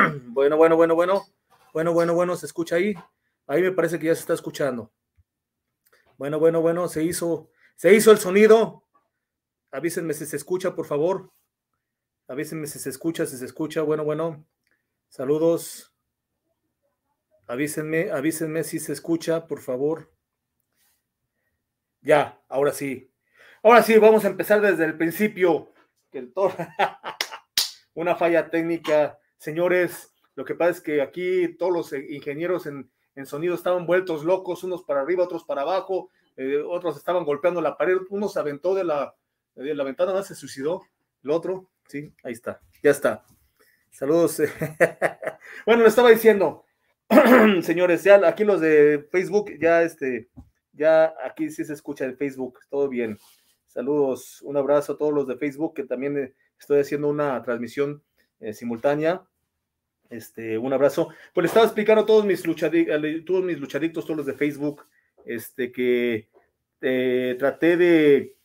Bueno, bueno, bueno, bueno. Bueno, bueno, bueno, se escucha ahí. Ahí me parece que ya se está escuchando. Bueno, bueno, bueno, se hizo, se hizo el sonido. Avísenme si se escucha, por favor. Avísenme si se escucha, si se escucha. Bueno, bueno. Saludos. Avísenme, avísenme si se escucha, por favor. Ya, ahora sí. Ahora sí, vamos a empezar desde el principio. Una falla técnica Señores, lo que pasa es que aquí todos los e-, ingenieros en, sonido estaban vueltos locos, unos para arriba, otros para abajo, eh, otros estaban golpeando la pared, uno se aventó de la, la ventana, no se suicidó, el otro, sí, ahí está, ya está. Saludos. bueno, le estaba diciendo, señores, ya aquí los de Facebook, ya este, ya aquí sí se escucha el Facebook, todo bien. Saludos, un abrazo a todos los de Facebook, que también eh, estoy haciendo una transmisión eh, simultánea este, un abrazo. Pues estaba explicando a todos mis, luchadictos, todos mis luchaditos, todos los de Facebook, este, que eh, traté de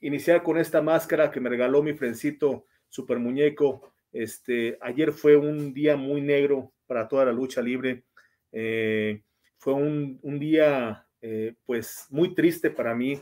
iniciar con esta máscara que me regaló mi frencito super muñeco. Este, ayer fue un día muy negro para toda la lucha libre. Eh, fue un, día, eh, pues, muy triste para mí,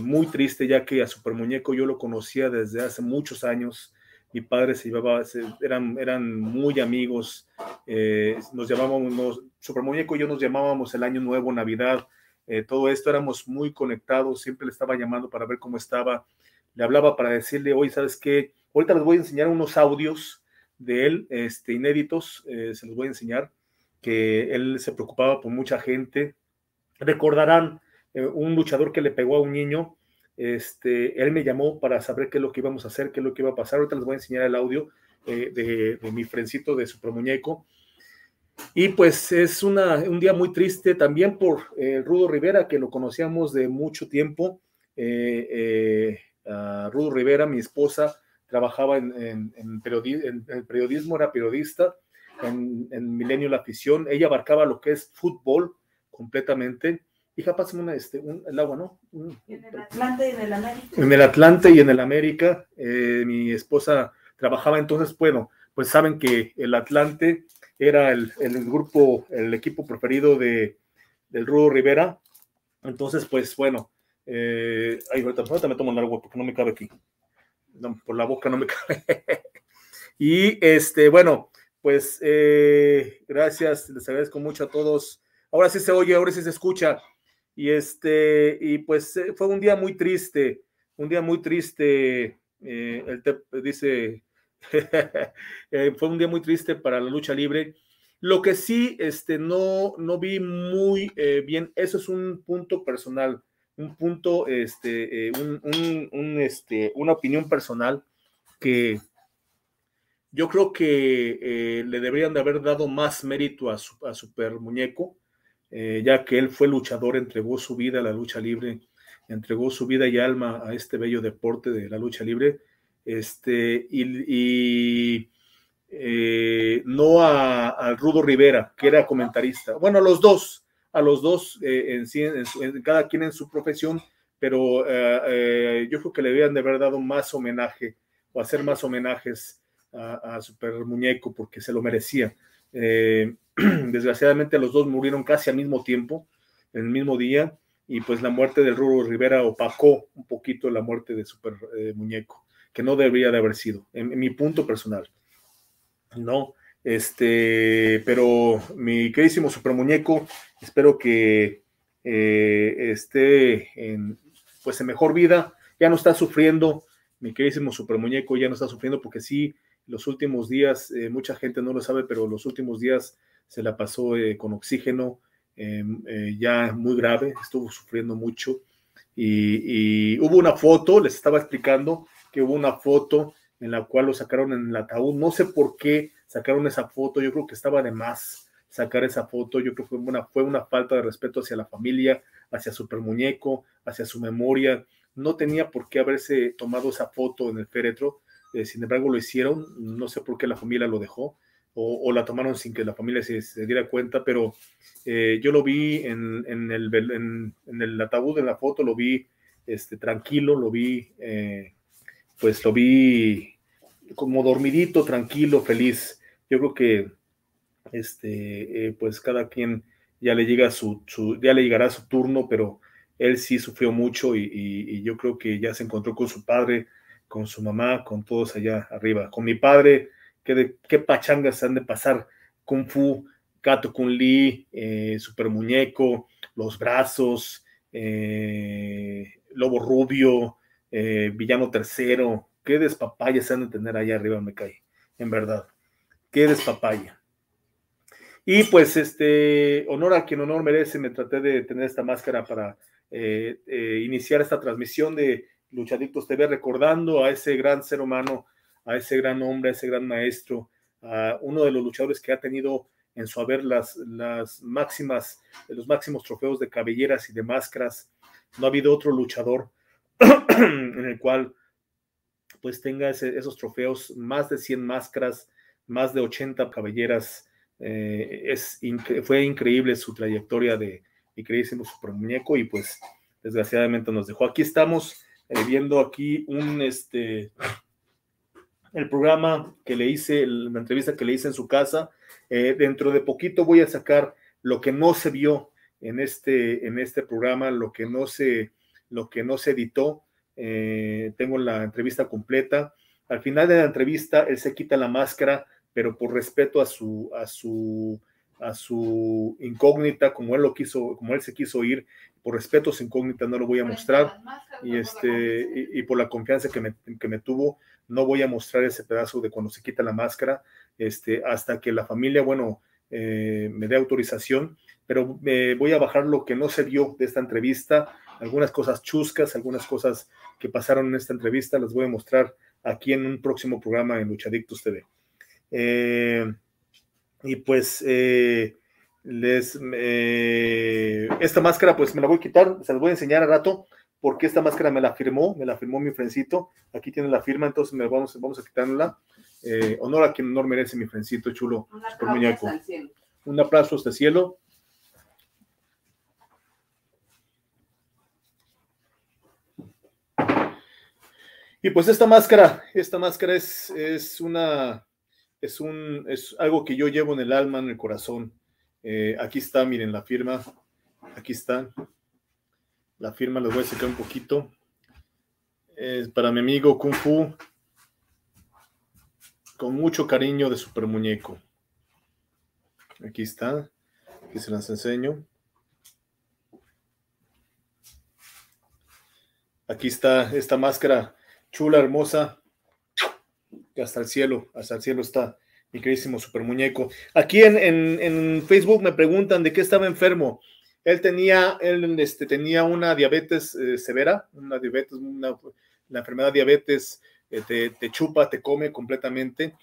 muy triste, ya que a Super Muñeco yo lo conocía desde hace muchos años mi padre se llevaba, eran, eran muy amigos, eh, nos llamábamos, nos, Supermuñeco y yo nos llamábamos el Año Nuevo, Navidad, eh, todo esto, éramos muy conectados, siempre le estaba llamando para ver cómo estaba, le hablaba para decirle, hoy ¿sabes qué? Ahorita les voy a enseñar unos audios de él, este, inéditos, eh, se los voy a enseñar, que él se preocupaba por mucha gente. Recordarán un luchador que le pegó a un niño, este, él me llamó para saber qué es lo que íbamos a hacer, qué es lo que iba a pasar. Ahorita les voy a enseñar el audio eh, de, mi frencito de su Muñeco. Y pues es un día muy triste también por eh, Rudo Rivera, que lo conocíamos de mucho tiempo. Eh, Rudo Rivera, mi esposa, trabajaba en, periodismo, era periodista en, Milenio La Afición. Ella abarcaba lo que es fútbol completamente hija, pásame este, el agua, ¿no? en el Atlante y en el América. En el Atlante y en el América, eh, mi esposa trabajaba entonces, bueno, pues saben que el Atlante era el, grupo, el equipo preferido de, del Rudo Rivera, entonces, pues bueno, eh, ay, ahorita, me tomo el agua porque no me cabe aquí, no, por la boca no me cabe. y este, bueno, pues eh, gracias, les agradezco mucho a todos. Ahora sí se oye, ahora sí se escucha. Y este, y pues eh, fue un día muy triste, un día muy triste, eh, el te, dice, eh, fue un día muy triste para la lucha libre. Lo que sí, este, no, no vi muy bien, eso es un punto personal, un punto, este, un, este, una opinión personal que yo creo que le deberían de haber dado más mérito a, su, a Super Muñeco eh, ya que él fue luchador, entregó su vida a la lucha libre, entregó su vida y alma a este bello deporte de la lucha libre, este, y, eh, no a, Rudo Rivera, que era comentarista. Bueno, a los dos, a los dos, eh, cada quien en su profesión, pero yo creo que le debían de haber dado más homenaje o hacer más homenajes a, a Super Muñeco porque se lo merecía eh, desgraciadamente los dos murieron casi al mismo tiempo, el mismo día, y pues la muerte de Ruro Rivera opacó un poquito la muerte de Super eh, Muñeco, que no debería de haber sido, en, mi punto personal. No, este, pero mi queridísimo Super Muñeco, espero que eh, esté en, pues en mejor vida, ya no está sufriendo, mi queridísimo Super Muñeco ya no está sufriendo porque sí los últimos días, eh, mucha gente no lo sabe, pero los últimos días se la pasó eh, con oxígeno, em, eh, ya muy grave, estuvo sufriendo mucho. Y, hubo una foto, les estaba explicando que hubo una foto en la cual lo sacaron en el ataúd. No sé por qué sacaron esa foto, yo creo que estaba de más sacar esa foto, yo creo que fue una, fue una falta de respeto hacia la familia, hacia Super Muñeco, hacia su memoria. No tenía por qué haberse tomado esa foto en el féretro, eh, sin embargo lo hicieron, no sé por qué la familia lo dejó o, la tomaron sin que la familia se, diera cuenta, pero eh, yo lo vi en, en, el, en, ataúd, en la foto, lo vi este, tranquilo, lo vi, eh, pues lo vi como dormidito, tranquilo, feliz. Yo creo que, este, pues cada quien ya le llega su, ya le llegará su turno, pero él sí sufrió mucho y yo creo que ya se encontró con su padre, con su mamá, con todos allá arriba, con mi padre, qué, qué pachangas han de pasar, Kung Fu, Kato Kun Li, eh, Super Muñeco, Los Brazos, eh, Lobo Rubio, eh, Villano Tercero, qué despapaya se han de tener allá arriba, me cae, en verdad, qué despapaya. Y pues, este, honor a quien honor merece, me traté de tener esta máscara para iniciar esta transmisión de Luchadictos TV, recordando a ese gran ser humano, a ese gran hombre, a ese gran maestro, a uno de los luchadores que ha tenido en su haber las, las máximas, los máximos trofeos de cabelleras y de máscaras. No ha habido otro luchador en el cual pues tenga esos trofeos, más de 100 máscaras, más de 80 cabelleras. Eh, es, fue increíble su trayectoria de y Super Muñeco y pues desgraciadamente nos dejó. Aquí estamos eh, viendo aquí un, este, el programa que le hice, la entrevista que le hice en su casa. Eh, dentro de poquito voy a sacar lo que no se vio en este, en este programa, lo que no se, lo que no se editó. Eh, tengo la entrevista completa. Al final de la entrevista, él se quita la máscara, pero por respeto a su, a su, a su incógnita, como él lo quiso, como él se quiso ir, por respeto incógnitas no lo voy a mostrar y, este, y, por la confianza que me, tuvo, no voy a mostrar ese pedazo de cuando se quita la máscara este, hasta que la familia, bueno, eh, me dé autorización, pero me voy a bajar lo que no se vio de esta entrevista, algunas cosas chuscas, algunas cosas que pasaron en esta entrevista, las voy a mostrar aquí en un próximo programa en Luchadictos TV. Eh, y pues... Eh, eh, esta máscara pues me la voy a quitar, se las voy a enseñar al rato, porque esta máscara me la firmó, me la firmó mi frencito, aquí tiene la firma, entonces vamos, vamos a quitarla, eh, honor a quien honor merece mi frencito chulo, Un muñeco. Un aplauso hasta el cielo. Y pues esta máscara, esta máscara es, es una, es un, es algo que yo llevo en el alma, en el corazón, eh, aquí está, miren la firma. Aquí está. La firma les voy a sacar un poquito. Es para mi amigo Kung Fu. Con mucho cariño de Super Muñeco. Aquí está. Aquí se las enseño. Aquí está esta máscara chula, hermosa. hasta el cielo, hasta el cielo está mi queridísimo super muñeco. Aquí en, Facebook me preguntan de qué estaba enfermo. Él tenía, él este, tenía una diabetes eh, severa, una diabetes, una, enfermedad diabetes eh, te, chupa, te come completamente.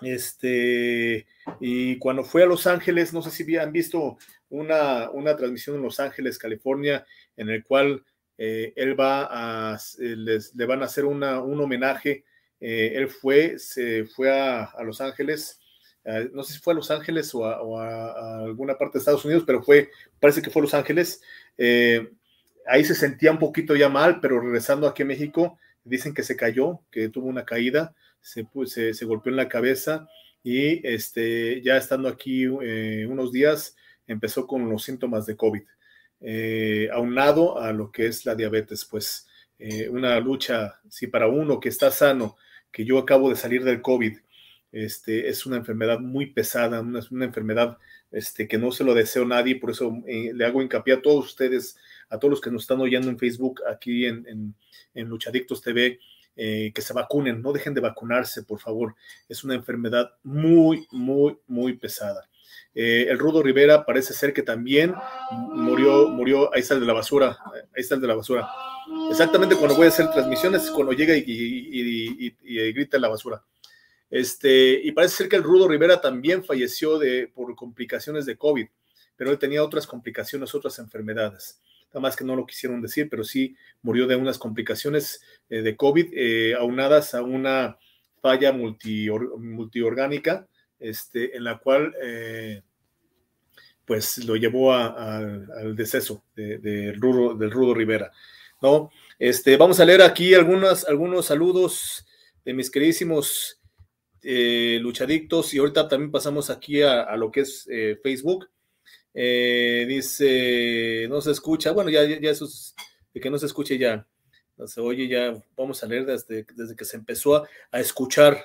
Este, y cuando fue a Los Ángeles, no sé si han visto una, una transmisión en Los Ángeles, California, en el cual eh, él va a, les, le van a hacer un homenaje eh, él fue, se fue a, Los Ángeles, no sé si fue a Los Ángeles o, a, alguna parte de Estados Unidos, pero fue, parece que fue a Los Ángeles. Eh, ahí se sentía un poquito ya mal, pero regresando aquí a México, dicen que se cayó, que tuvo una caída, se, golpeó en la cabeza y este, ya estando aquí eh, unos días empezó con los síntomas de COVID, aunado a lo que es la diabetes, pues una lucha, si para uno que está sano, que yo acabo de salir del COVID. Este, es una enfermedad muy pesada, una, una enfermedad este, que no se lo deseo a nadie, por eso eh, le hago hincapié a todos ustedes, a todos los que nos están oyendo en Facebook, aquí en, en, Luchadictos TV, eh, que se vacunen, no dejen de vacunarse, por favor. Es una enfermedad muy, muy, muy pesada. Eh, el Rudo Rivera parece ser que también murió, murió, ahí está el de la basura, ahí está el de la basura. Exactamente cuando voy a hacer transmisiones, cuando llega y, grita en la basura. Este, y parece ser que el Rudo Rivera también falleció de, por complicaciones de COVID, pero él tenía otras complicaciones, otras enfermedades. Nada más que no lo quisieron decir, pero sí murió de unas complicaciones eh, de COVID eh, aunadas a una falla multiorgánica este, en la cual eh, pues lo llevó al deceso de, Rudo, del Rudo Rivera. ¿no? Este, vamos a leer aquí algunos saludos de mis queridísimos eh, luchadictos y ahorita también pasamos aquí a, lo que es eh, Facebook. dice, no se escucha, bueno, ya, ya eso de que no se escuche ya, no se oye ya, vamos a leer desde, desde que se empezó a escuchar,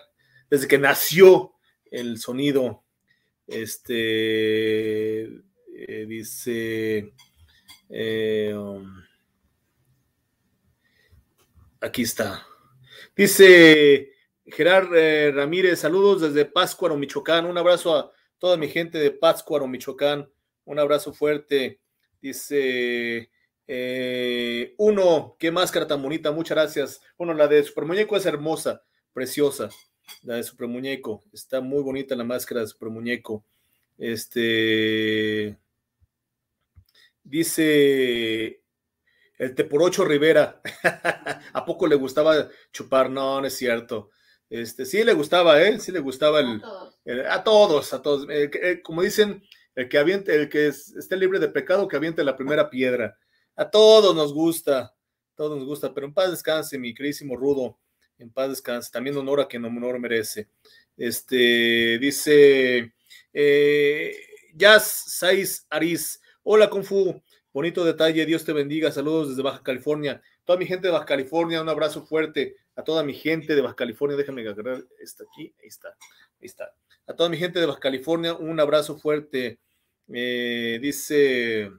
desde que nació el sonido. Este eh, dice. Eh, um, aquí está. Dice Gerard eh, Ramírez, saludos desde Pátzcuaro, Michoacán. Un abrazo a toda mi gente de Pátzcuaro, Michoacán. Un abrazo fuerte. Dice uno, qué máscara tan bonita, muchas gracias. Uno, la de Supermuñeco es hermosa, preciosa la de Super Muñeco. Está muy bonita la máscara de Super Muñeco. Este. Dice el ocho Rivera. ¿A poco le gustaba chupar? No, no es cierto. Este, sí le gustaba, ¿eh? Sí le gustaba el. A todos, a todos. como dicen, el que, aviente, el que esté libre de pecado, que aviente la primera piedra. A todos nos gusta. A todos nos gusta. Pero en paz descanse, mi queridísimo Rudo en paz descanse, también honor a quien honor merece. Este, dice Jazz eh, Saiz Aris, hola Kung Fu, bonito detalle, Dios te bendiga, saludos desde Baja California, toda mi gente de Baja California, un abrazo fuerte a toda mi gente de Baja California, déjame agarrar esta aquí, ahí está, ahí está. A toda mi gente de Baja California, un abrazo fuerte. Eh, dice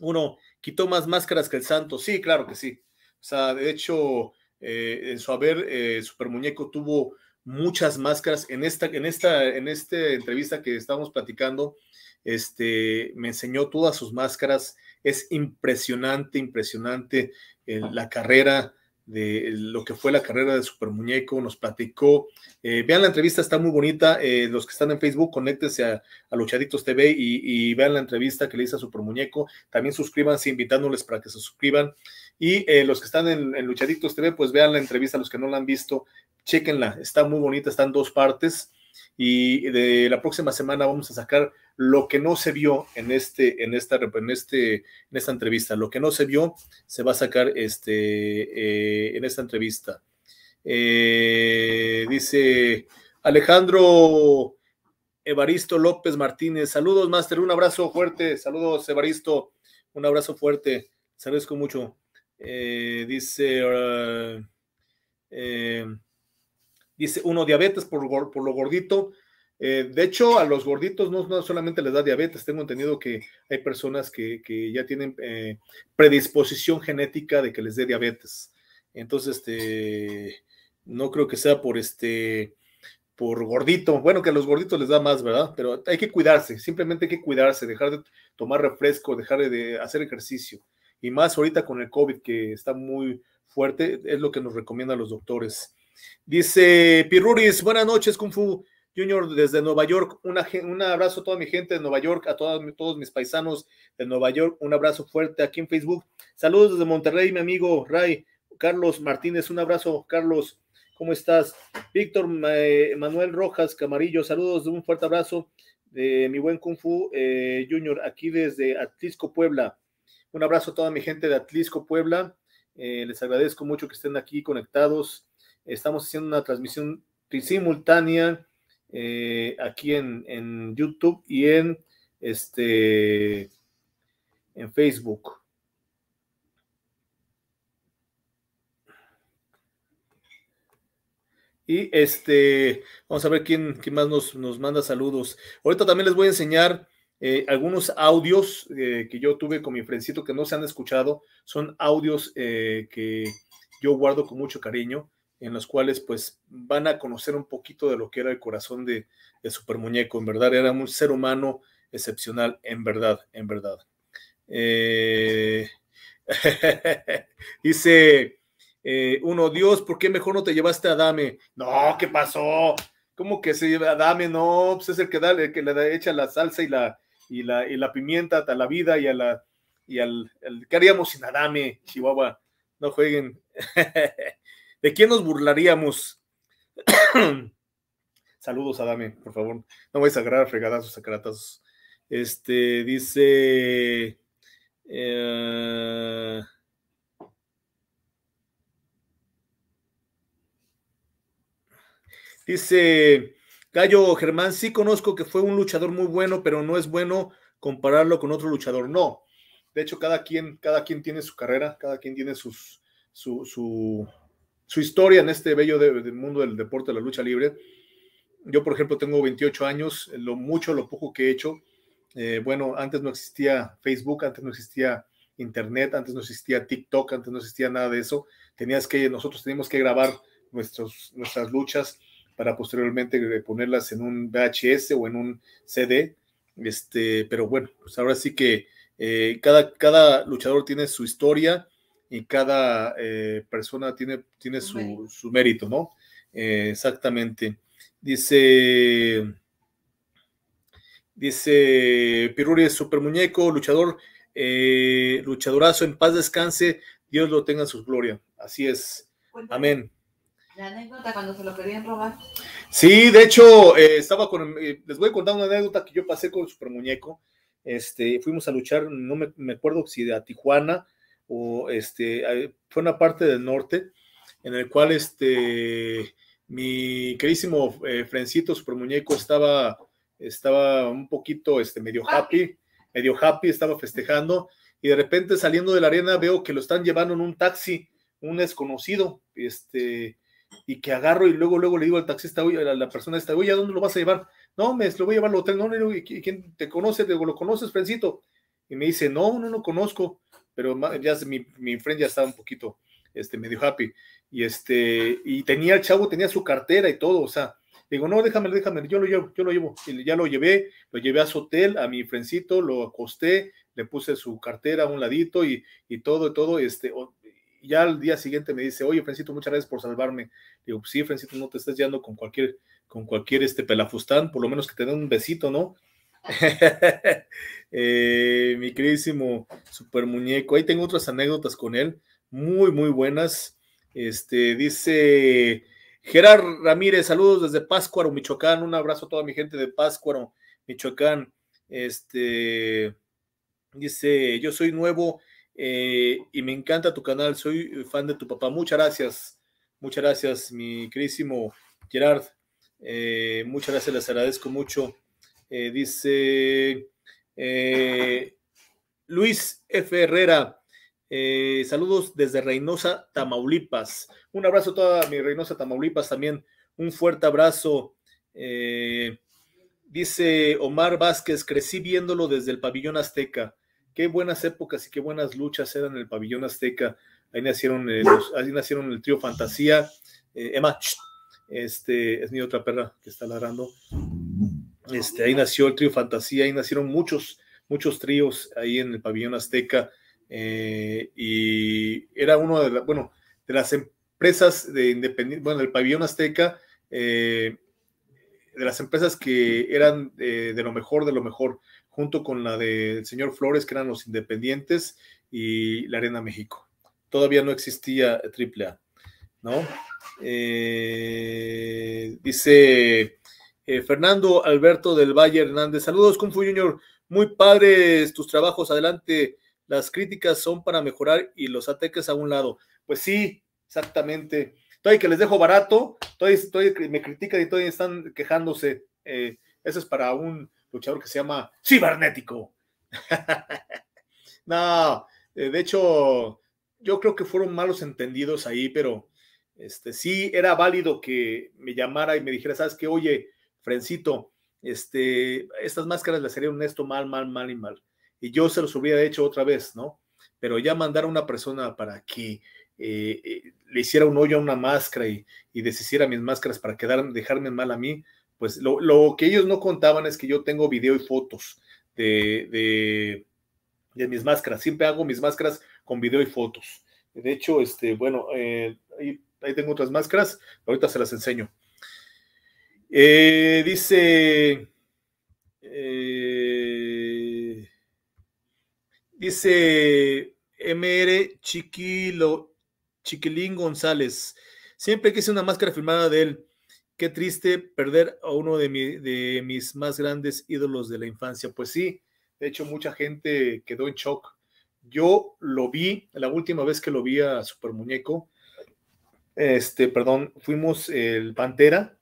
uno, quitó más máscaras que el santo. Sí, claro que sí. O sea, de hecho, eh, en su haber, eh, Super Muñeco tuvo muchas máscaras. En esta, en esta, en esta entrevista que estábamos platicando, este, me enseñó todas sus máscaras. Es impresionante, impresionante eh, ah. la carrera de lo que fue la carrera de Super Muñeco, nos platicó. Eh, vean la entrevista, está muy bonita. Eh, los que están en Facebook, conéctense a, Luchaditos TV y, vean la entrevista que le hizo a Super Muñeco. También suscríbanse, invitándoles para que se suscriban. Y eh, los que están en, en, Luchaditos TV, pues vean la entrevista, los que no la han visto, chequenla. Está muy bonita, están dos partes y de la próxima semana vamos a sacar lo que no se vio en este en esta en este en esta entrevista lo que no se vio se va a sacar este eh, en esta entrevista eh, dice Alejandro Evaristo López Martínez saludos Master. un abrazo fuerte saludos Evaristo un abrazo fuerte te agradezco mucho eh, dice dice uno diabetes por, por lo gordito. Eh, de hecho, a los gorditos no, no, solamente les da diabetes, tengo entendido que hay personas que, ya tienen eh, predisposición genética de que les dé diabetes. Entonces, este, no creo que sea por este, por gordito. Bueno, que a los gorditos les da más, ¿verdad? Pero hay que cuidarse, simplemente hay que cuidarse, dejar de tomar refresco, dejar de hacer ejercicio. Y más ahorita con el COVID que está muy fuerte, es lo que nos recomiendan los doctores. Dice Piruris, buenas noches, Kung Fu Junior desde Nueva York. un abrazo a toda mi gente de Nueva York, a todos, mis paisanos de Nueva York. Un abrazo fuerte aquí en Facebook. Saludos desde Monterrey, mi amigo Ray. Carlos Martínez, un abrazo, Carlos. ¿Cómo estás? Víctor Manuel Rojas Camarillo, saludos, un fuerte abrazo de eh, mi buen Kung Fu eh, Junior, aquí desde Atlisco, Puebla. Un abrazo a toda mi gente de Atlisco, Puebla. Eh, les agradezco mucho que estén aquí conectados Estamos haciendo una transmisión simultánea eh, aquí en, YouTube y en, este, en Facebook. Y este, vamos a ver quién, más nos, manda saludos. Ahorita también les voy a enseñar eh, algunos audios eh, que yo tuve con mi frencito que no se han escuchado. Son audios que yo guardo con mucho cariño en los cuales pues van a conocer un poquito de lo que era el corazón de, Super Muñeco, en verdad, era un ser humano excepcional, en verdad, en verdad. Eh, dice eh, uno, Dios, ¿por qué mejor no te llevaste a Dame? No, ¿qué pasó? ¿Cómo que se lleva a Dame? No, pues es el que da, el que le echa la salsa y la, y la, pimienta a la vida y a la y al, al ¿qué haríamos sin Adame, Chihuahua? No jueguen. ¿De quién nos burlaríamos? Saludos a Dame, por favor. No vais a agarrar fregadazos, a Este, dice. Eh, dice Gallo Germán, sí conozco que fue un luchador muy bueno, pero no es bueno compararlo con otro luchador. No. De hecho, cada quien, cada quien tiene su carrera, cada quien tiene sus, su, su, su historia en este bello del mundo del deporte, de la lucha libre. Yo, por ejemplo, tengo 28 años, eh, lo mucho, lo poco que he hecho. Eh, bueno, antes no existía Facebook, antes no existía Internet, antes no existía TikTok, antes no existía nada de eso. Tenías que, nosotros teníamos que grabar nuestras luchas para posteriormente ponerlas en un VHS o en un CD. Este, pero bueno, pues ahora sí que eh, cada, cada luchador tiene su historia y cada eh, persona tiene, tiene su, mérito, ¿no? Eh, exactamente. Dice, dice Piruri, super muñeco, luchador, eh, luchadorazo, en paz descanse, Dios lo tenga en su gloria. Así es. Amén. La anécdota cuando se lo querían robar. Sí, de hecho, estaba con. les voy a contar una anécdota que yo pasé con el super muñeco. Este, fuimos a luchar, no me, me acuerdo si de a Tijuana, o este, fue una parte del norte en el cual este, mi querísimo eh, Frencito Supermuñeco Muñeco estaba, estaba un poquito este, medio happy, medio happy, estaba festejando y de repente saliendo de la arena veo que lo están llevando en un taxi, un desconocido, este, y que agarro y luego, luego le digo al taxista, oye, a la persona está oye, ¿a dónde lo vas a llevar? No, me lo voy a llevar al hotel, no, no, ¿quién te conoce? ¿lo conoces, Frencito? Y me dice, no, no lo conozco pero ya mi, mi friend ya estaba un poquito este, medio happy. Y este, y tenía el chavo, tenía su cartera y todo, o sea, digo, no, déjame, déjame, yo lo llevo, yo lo llevo. Y ya lo llevé, lo llevé a su hotel, a mi frencito, lo acosté, le puse su cartera a un ladito y, y todo, todo, este, ya al día siguiente me dice, oye, Frencito, muchas gracias por salvarme. Digo, sí, Frencito, no te estás yendo con cualquier, con cualquier este pelafustán, por lo menos que te den un besito, ¿no? Eh, mi queridísimo super muñeco. Ahí tengo otras anécdotas con él, muy, muy buenas. Este, dice Gerard Ramírez, saludos desde Páscuaro, Michoacán. Un abrazo a toda mi gente de Páscuaro, Michoacán. Este, dice, yo soy nuevo eh, y me encanta tu canal, soy fan de tu papá. Muchas gracias, muchas gracias, mi queridísimo Gerard. Eh, muchas gracias, les agradezco mucho. Eh, dice eh, Luis F. Herrera, eh, saludos desde Reynosa, Tamaulipas. Un abrazo a toda mi Reynosa, Tamaulipas también. Un fuerte abrazo. dice Omar Vázquez, crecí viéndolo desde el pabellón azteca. Qué buenas épocas y qué buenas luchas eran en el pabellón azteca. Ahí nacieron, ahí nacieron el trío Fantasía. Emma, este, es mi otra perra que está ladrando. Este, ahí nació el trío Fantasía, ahí nacieron muchos, muchos tríos ahí en el pabellón azteca. Eh, y era uno de, las, bueno, de las empresas de independiente, bueno, el pabellón azteca, eh, de las empresas que eran eh, de lo mejor, de lo mejor, junto con la del señor Flores, que eran los independientes, y la Arena México. Todavía no existía AAA, ¿no? dice eh, Fernando Alberto del Valle Hernández, saludos, Kung Fu Junior. Muy padres tus trabajos, adelante. Las críticas son para mejorar y los ataques a un lado. Pues sí, exactamente. Todavía que les dejo barato, todavía, me critican y todavía están quejándose. Eh, eso es para un luchador que se llama Cibernético. no, eh, de hecho, yo creo que fueron malos entendidos ahí, pero este, sí era válido que me llamara y me dijera, ¿sabes qué? Oye, Frencito, este, estas máscaras las haría esto mal, mal, mal y mal. Y yo se los hubiera hecho otra vez, ¿no? Pero ya mandar a una persona para que eh, eh, le hiciera un hoyo a una máscara y, deshiciera mis máscaras para quedar, dejarme mal a mí, pues lo, que ellos no contaban es que yo tengo video y fotos de, de, mis máscaras. Siempre hago mis máscaras con video y fotos. De hecho, este, bueno, eh, ahí, ahí, tengo otras máscaras, ahorita se las enseño. Eh, dice. Eh, dice MR Chiquilín González. Siempre que quise una máscara filmada de él. Qué triste perder a uno de, de mis más grandes ídolos de la infancia. Pues sí, de hecho, mucha gente quedó en shock. Yo lo vi, la última vez que lo vi a Super Muñeco, este, perdón, fuimos el Pantera,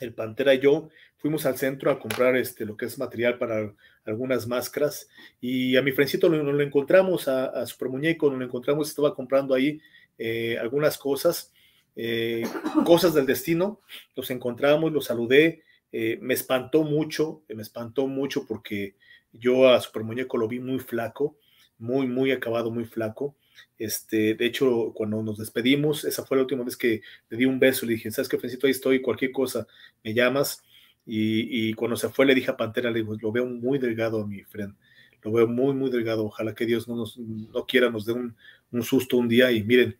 el Pantera y yo fuimos al centro a comprar este, lo que es material para algunas máscaras y a mi frencito lo, lo encontramos, a, Supermuñeco, Super Muñeco, lo encontramos, estaba comprando ahí eh, algunas cosas, eh, cosas del destino, los encontramos, los saludé, eh, me espantó mucho, me espantó mucho porque yo a Super Muñeco lo vi muy flaco, muy, muy acabado, muy flaco. Este, de hecho, cuando nos despedimos, esa fue la última vez que le di un beso, le dije, ¿sabes qué, Francisco? Ahí estoy, cualquier cosa, me llamas. Y, cuando se fue, le dije a Pantera, le digo, lo veo muy delgado mi friend, lo veo muy, muy delgado. Ojalá que Dios no, nos, quiera, nos dé un, susto un día. Y miren,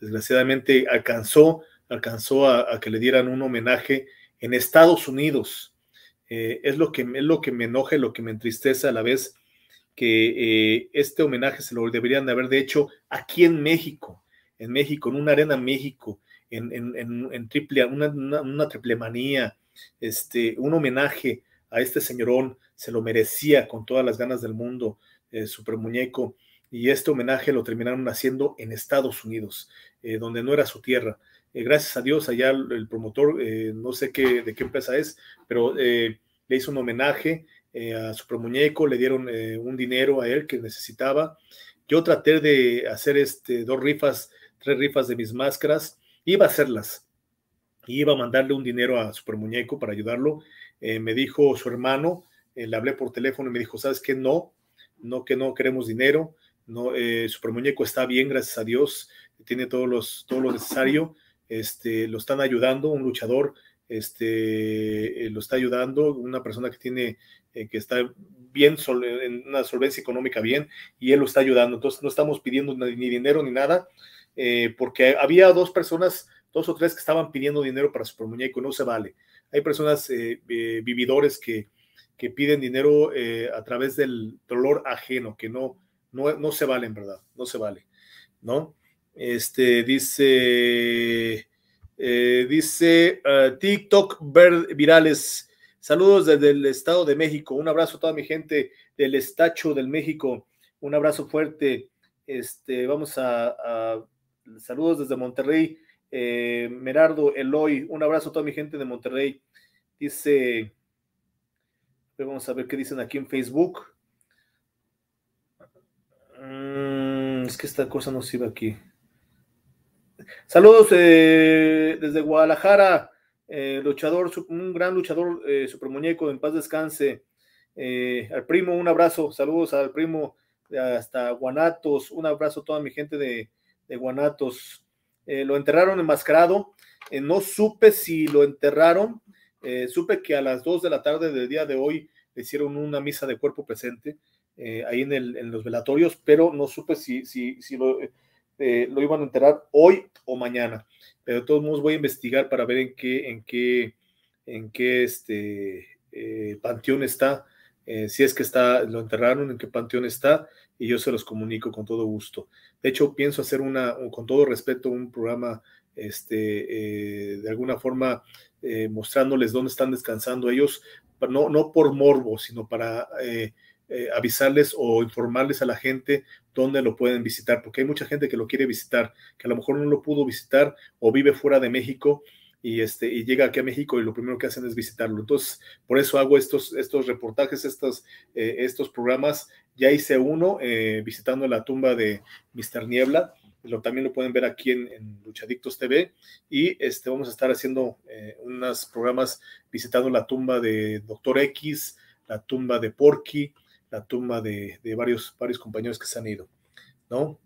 desgraciadamente alcanzó, alcanzó a, que le dieran un homenaje en Estados Unidos. Eh, es, lo que, es lo que me enoja lo que me entristece a la vez, que eh, este homenaje se lo deberían de haber de hecho aquí en México, en México, en una arena México, en, en, en, en triple, una, una, triplemanía, triple manía, este, un homenaje a este señorón, se lo merecía con todas las ganas del mundo, eh, super muñeco, y este homenaje lo terminaron haciendo en Estados Unidos, eh, donde no era su tierra. Eh, gracias a Dios, allá el, el promotor, eh, no sé qué, de qué empresa es, pero le hizo un homenaje eh, a Super Muñeco, le dieron eh, un dinero a él que necesitaba. Yo traté de hacer este, dos rifas, tres rifas de mis máscaras, iba a hacerlas, iba a mandarle un dinero a Super Muñeco para ayudarlo. Eh, me dijo su hermano, le hablé por teléfono y me dijo, ¿sabes que No, no que no queremos dinero, no, Super Muñeco está bien, gracias a Dios, tiene todos los, todo lo necesario, este, lo están ayudando, un luchador este, lo está ayudando, una persona que tiene eh, que está bien eh, en una solvencia económica bien y él lo está ayudando. Entonces no estamos pidiendo ni dinero ni nada, eh, porque había dos personas, dos o tres que estaban pidiendo dinero para su Muñeco, no se vale. Hay personas, vividores que, piden dinero a través del dolor ajeno, que no, no, se vale en verdad, no se vale, ¿no? Este, dice, dice, ah, TikTok virales Saludos desde el Estado de México. Un abrazo a toda mi gente del Estacho del México. Un abrazo fuerte. Este, vamos a, saludos desde Monterrey. Eh, Merardo Eloy, un abrazo a toda mi gente de Monterrey. Dice, vamos a ver qué dicen aquí en Facebook. Mm, es que esta cosa no sirve aquí. Saludos eh, desde Guadalajara. Eh, luchador, un gran luchador, eh, super muñeco, en paz descanse. Eh, al primo, un abrazo, saludos al primo hasta Guanatos, un abrazo a toda mi gente de, Guanatos. Eh, lo enterraron enmascarado, no supe si lo enterraron, supe que a las 2 de la tarde del día de hoy le hicieron una misa de cuerpo presente ahí en, en, los velatorios, pero no supe si, si, si lo este, lo iban a enterrar hoy o mañana. Pero de todos modos voy a investigar para ver en qué, en qué, en qué este, eh, panteón está, eh, si es que está, lo enterraron, en qué panteón está, y yo se los comunico con todo gusto. De hecho, pienso hacer una, con todo respeto, un programa, este, eh, de alguna forma, mostrándoles dónde están descansando ellos, no, no por morbo, sino para eh, avisarles o informarles a la gente dónde lo pueden visitar, porque hay mucha gente que lo quiere visitar, que a lo mejor no lo pudo visitar o vive fuera de México y, este, y llega aquí a México y lo primero que hacen es visitarlo. Entonces, por eso hago estos, estos reportajes, estos, eh, estos programas. Ya hice uno eh, visitando la tumba de Mr. Niebla. Lo, también lo pueden ver aquí en, Luchadictos TV y este, vamos a estar haciendo unos programas visitando la tumba de Doctor X, la tumba de Porky, la tumba de, varios, varios compañeros que se han ido, ¿no?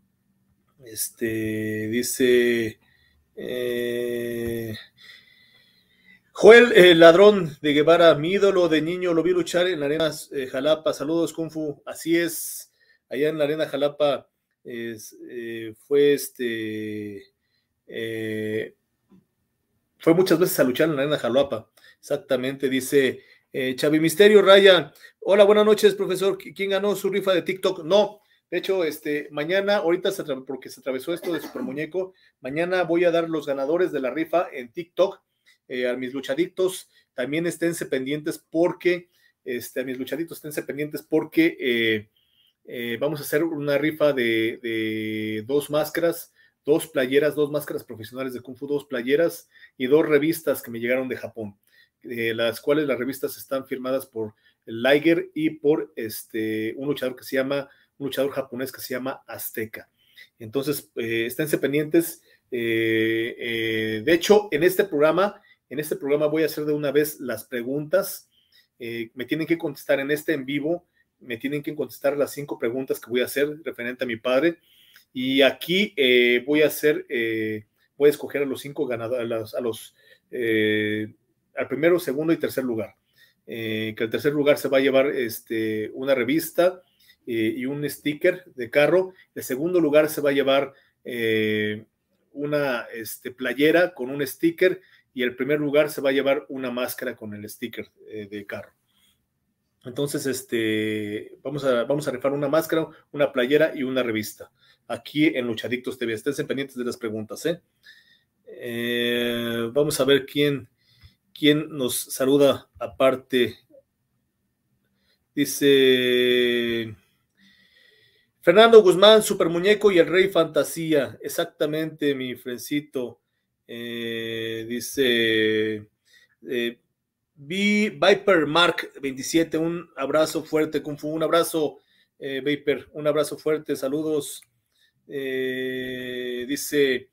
Este, dice... Eh, Joel, el ladrón de Guevara, mi ídolo de niño, lo vi luchar en la Arena eh, Jalapa. Saludos, Kung Fu. Así es, allá en la Arena Jalapa eh, fue este. fue muchas veces a luchar en la Arena Jalapa. Exactamente, dice eh, Chavi Misterio Raya, hola, buenas noches, profesor. ¿Quién ganó su rifa de TikTok? No, de hecho, este, mañana, ahorita se porque se atravesó esto de Super Muñeco, mañana voy a dar los ganadores de la rifa en TikTok. Eh, a mis luchaditos. también esténse pendientes porque, este, a mis luchaditos esténse pendientes porque eh, eh, vamos a hacer una rifa de, de, dos máscaras, dos playeras, dos máscaras profesionales de Kung Fu, dos playeras y dos revistas que me llegaron de Japón. Eh, las cuales las revistas están firmadas por Liger y por este, un luchador que se llama, un luchador japonés que se llama Azteca. Entonces, eh, esténse pendientes. Eh, eh, de hecho, en este programa, en este programa voy a hacer de una vez las preguntas. me tienen que contestar en este en vivo, me tienen que contestar las cinco preguntas que voy a hacer referente a mi padre. Y aquí voy a hacer, voy a escoger a los cinco ganadores, a los, a los al primero, segundo y tercer lugar. Eh, que el tercer lugar se va a llevar este, una revista eh, y un sticker de carro. El segundo lugar se va a llevar eh, una este, playera con un sticker y el primer lugar se va a llevar una máscara con el sticker de carro. Entonces, este, vamos, a, vamos rifar una máscara, una playera y una revista. Aquí en Luchadictos TV. Estén pendientes de las preguntas. vamos a ver quién, ¿Quién nos saluda aparte. Dice Fernando Guzmán, Super Muñeco y el Rey Fantasía. Exactamente, mi frencito. Eh, dice eh, Vi Viper Mark 27. Un abrazo fuerte, Kung Fu. Un abrazo, eh, Viper. Un abrazo fuerte. Saludos. dice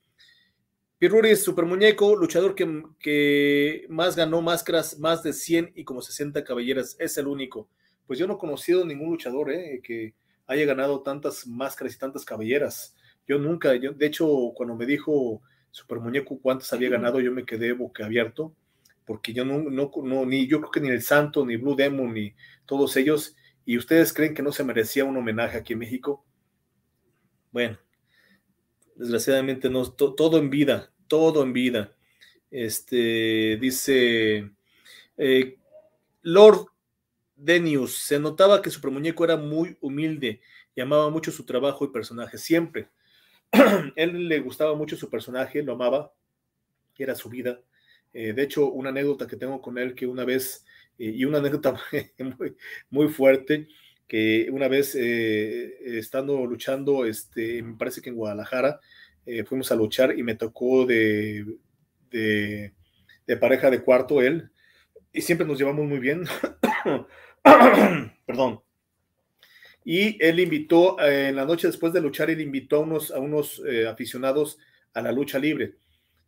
y super muñeco, luchador que, más ganó máscaras, más de 100 y como 60 cabelleras. Es el único. Pues yo no he conocido ningún luchador eh, que haya ganado tantas máscaras y tantas cabelleras. Yo nunca, yo, de hecho, cuando me dijo super muñeco cuántas había ganado, yo me quedé abierto porque yo no, ni yo creo que ni el Santo, ni Blue Demon, ni todos ellos. ¿Y ustedes creen que no se merecía un homenaje aquí en México? Bueno, desgraciadamente no, todo en vida, todo en vida. Este, dice eh, Lord Denius, se notaba que su Muñeco era muy humilde y amaba mucho su trabajo y personaje, siempre. Él le gustaba mucho su personaje, lo amaba, era su vida. Eh, de hecho, una anécdota que tengo con él que una vez, eh, y una anécdota muy, muy fuerte, que una vez eh, eh, estando luchando, este, me parece que en Guadalajara, eh, fuimos a luchar y me tocó de, de, pareja de cuarto él, y siempre nos llevamos muy bien. Perdón. Y él invitó, en la noche después de luchar, él invitó a unos, a unos aficionados a la lucha libre.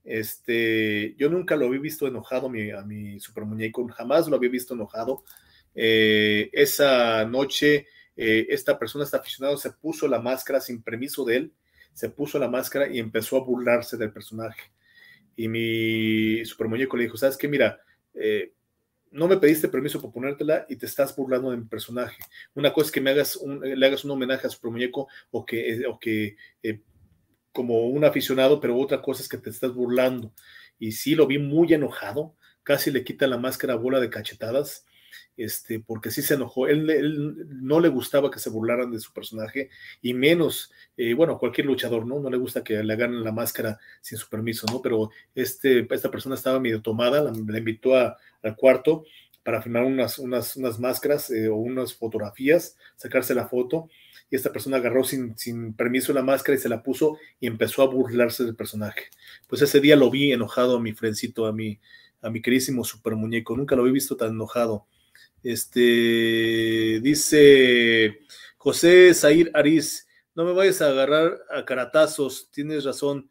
Este, yo nunca lo había visto enojado a mi, a mi super muñeco, jamás lo había visto enojado eh, esa noche eh, esta persona, este aficionado, se puso la máscara sin permiso de él, se puso la máscara y empezó a burlarse del personaje. Y mi supermuñeco le dijo, ¿sabes qué? Mira, eh, no me pediste permiso para ponértela y te estás burlando de mi personaje. Una cosa es que me hagas un, le hagas un homenaje a Super Muñeco o que, que como un aficionado, pero otra cosa es que te estás burlando. Y sí, lo vi muy enojado, casi le quita la máscara a bola de cachetadas este, porque sí se enojó. Él, no le gustaba que se burlaran de su personaje, y menos, eh, bueno, cualquier luchador, ¿no? No le gusta que le agarren la máscara sin su permiso, ¿no? Pero este, esta persona estaba medio tomada, la, invitó a, al cuarto para firmar unas, unas, unas máscaras eh, o unas fotografías, sacarse la foto, y esta persona agarró sin, sin, permiso la máscara y se la puso y empezó a burlarse del personaje. Pues ese día lo vi enojado a mi frencito, a mi, a mi querísimo super muñeco, nunca lo había visto tan enojado este, dice José Zair Ariz, no me vayas a agarrar a caratazos, tienes razón,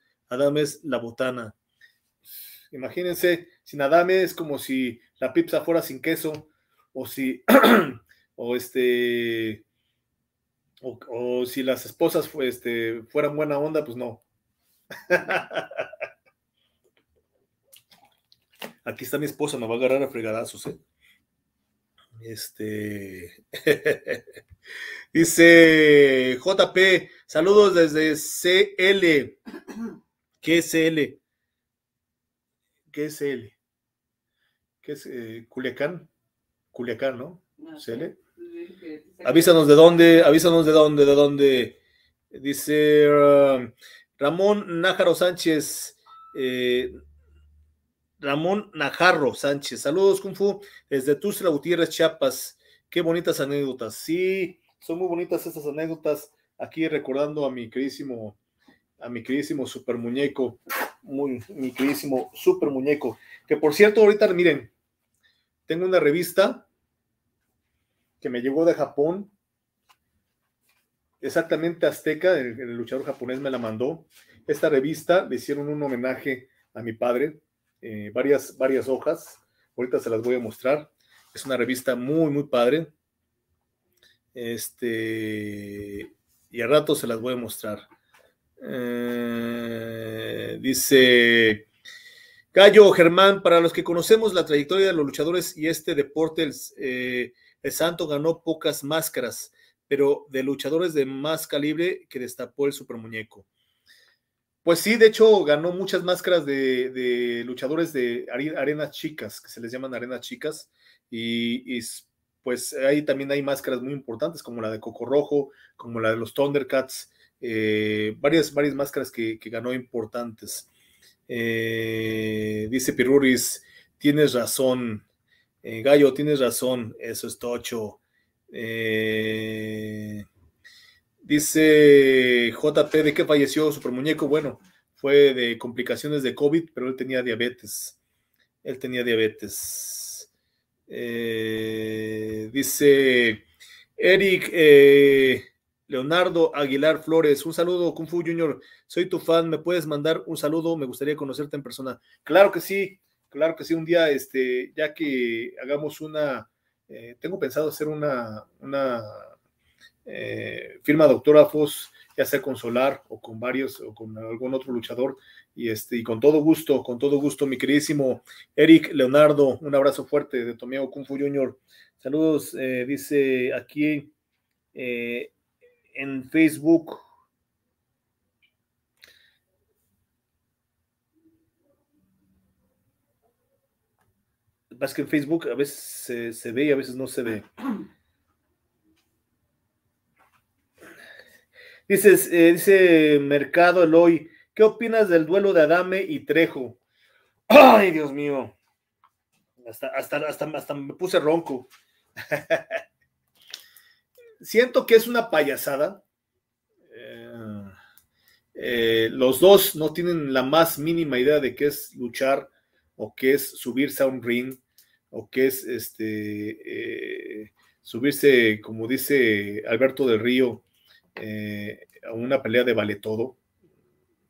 es la botana. Imagínense, sin Adame es como si la pizza fuera sin queso, o si, o este, o, si las esposas este, fueran buena onda, pues no. Aquí está mi esposa, me va a agarrar a fregadazos, ¿eh? Este. Dice JP, saludos desde CL. ¿Qué es CL? ¿Qué es CL? ¿Qué es eh, Culiacán? Culiacán, ¿no? CL. Avísanos de dónde, avísanos de dónde, de dónde. Dice um, Ramón Nájaro Sánchez. Eh, Ramón Najarro Sánchez. Saludos, Kung Fu, desde Tuzla Gutiérrez, Chiapas. Qué bonitas anécdotas. Sí, son muy bonitas estas anécdotas. Aquí recordando a mi queridísimo, a mi queridísimo super muñeco, muy, mi queridísimo super muñeco. Que por cierto, ahorita miren, tengo una revista que me llegó de Japón, exactamente Azteca, el, el luchador japonés me la mandó. Esta revista le hicieron un homenaje a mi padre, eh, varias, varias hojas. Ahorita se las voy a mostrar. Es una revista muy, muy padre. Este, y a rato se las voy a mostrar. Eh, dice Gallo Germán, para los que conocemos la trayectoria de los luchadores y este deporte, el eh, Santo ganó pocas máscaras, pero de luchadores de más calibre que destapó el super muñeco. Pues sí, de hecho ganó muchas máscaras de, luchadores de arenas chicas, que se les llaman arenas chicas, y, pues ahí también hay máscaras muy importantes, como la de Coco Rojo, como la de los Thundercats, eh, varias, varias máscaras que, ganó importantes. Eh, dice Piruris, tienes razón, eh, Gallo, tienes razón, eso es tocho. Eh, Dice JP, ¿de qué falleció Super Muñeco? Bueno, fue de complicaciones de COVID, pero él tenía diabetes. Él tenía diabetes. Eh, dice Eric eh, Leonardo Aguilar Flores, un saludo, Kung Fu Junior, soy tu fan, ¿me puedes mandar un saludo? Me gustaría conocerte en persona. Claro que sí, claro que sí, un día, este, ya que hagamos una, eh, tengo pensado hacer una eh, firma doctora autógrafos, ya sea con Solar o con varios o con algún otro luchador. Y, este, y con todo gusto, con todo gusto, mi queridísimo Eric Leonardo, un abrazo fuerte de tu Kung Fu Junior. Saludos, eh, dice aquí eh, en Facebook. Es que en Facebook a veces se, se ve y a veces no se ve. ese eh, dice Mercado Eloy, ¿qué opinas del duelo de Adame y Trejo? Ay, Dios mío. Hasta, me puse ronco. Siento que es una payasada. Eh, eh, los dos no tienen la más mínima idea de qué es luchar o qué es subirse a un ring o qué es este subirse, como dice Alberto del Río, eh, a una pelea de vale todo.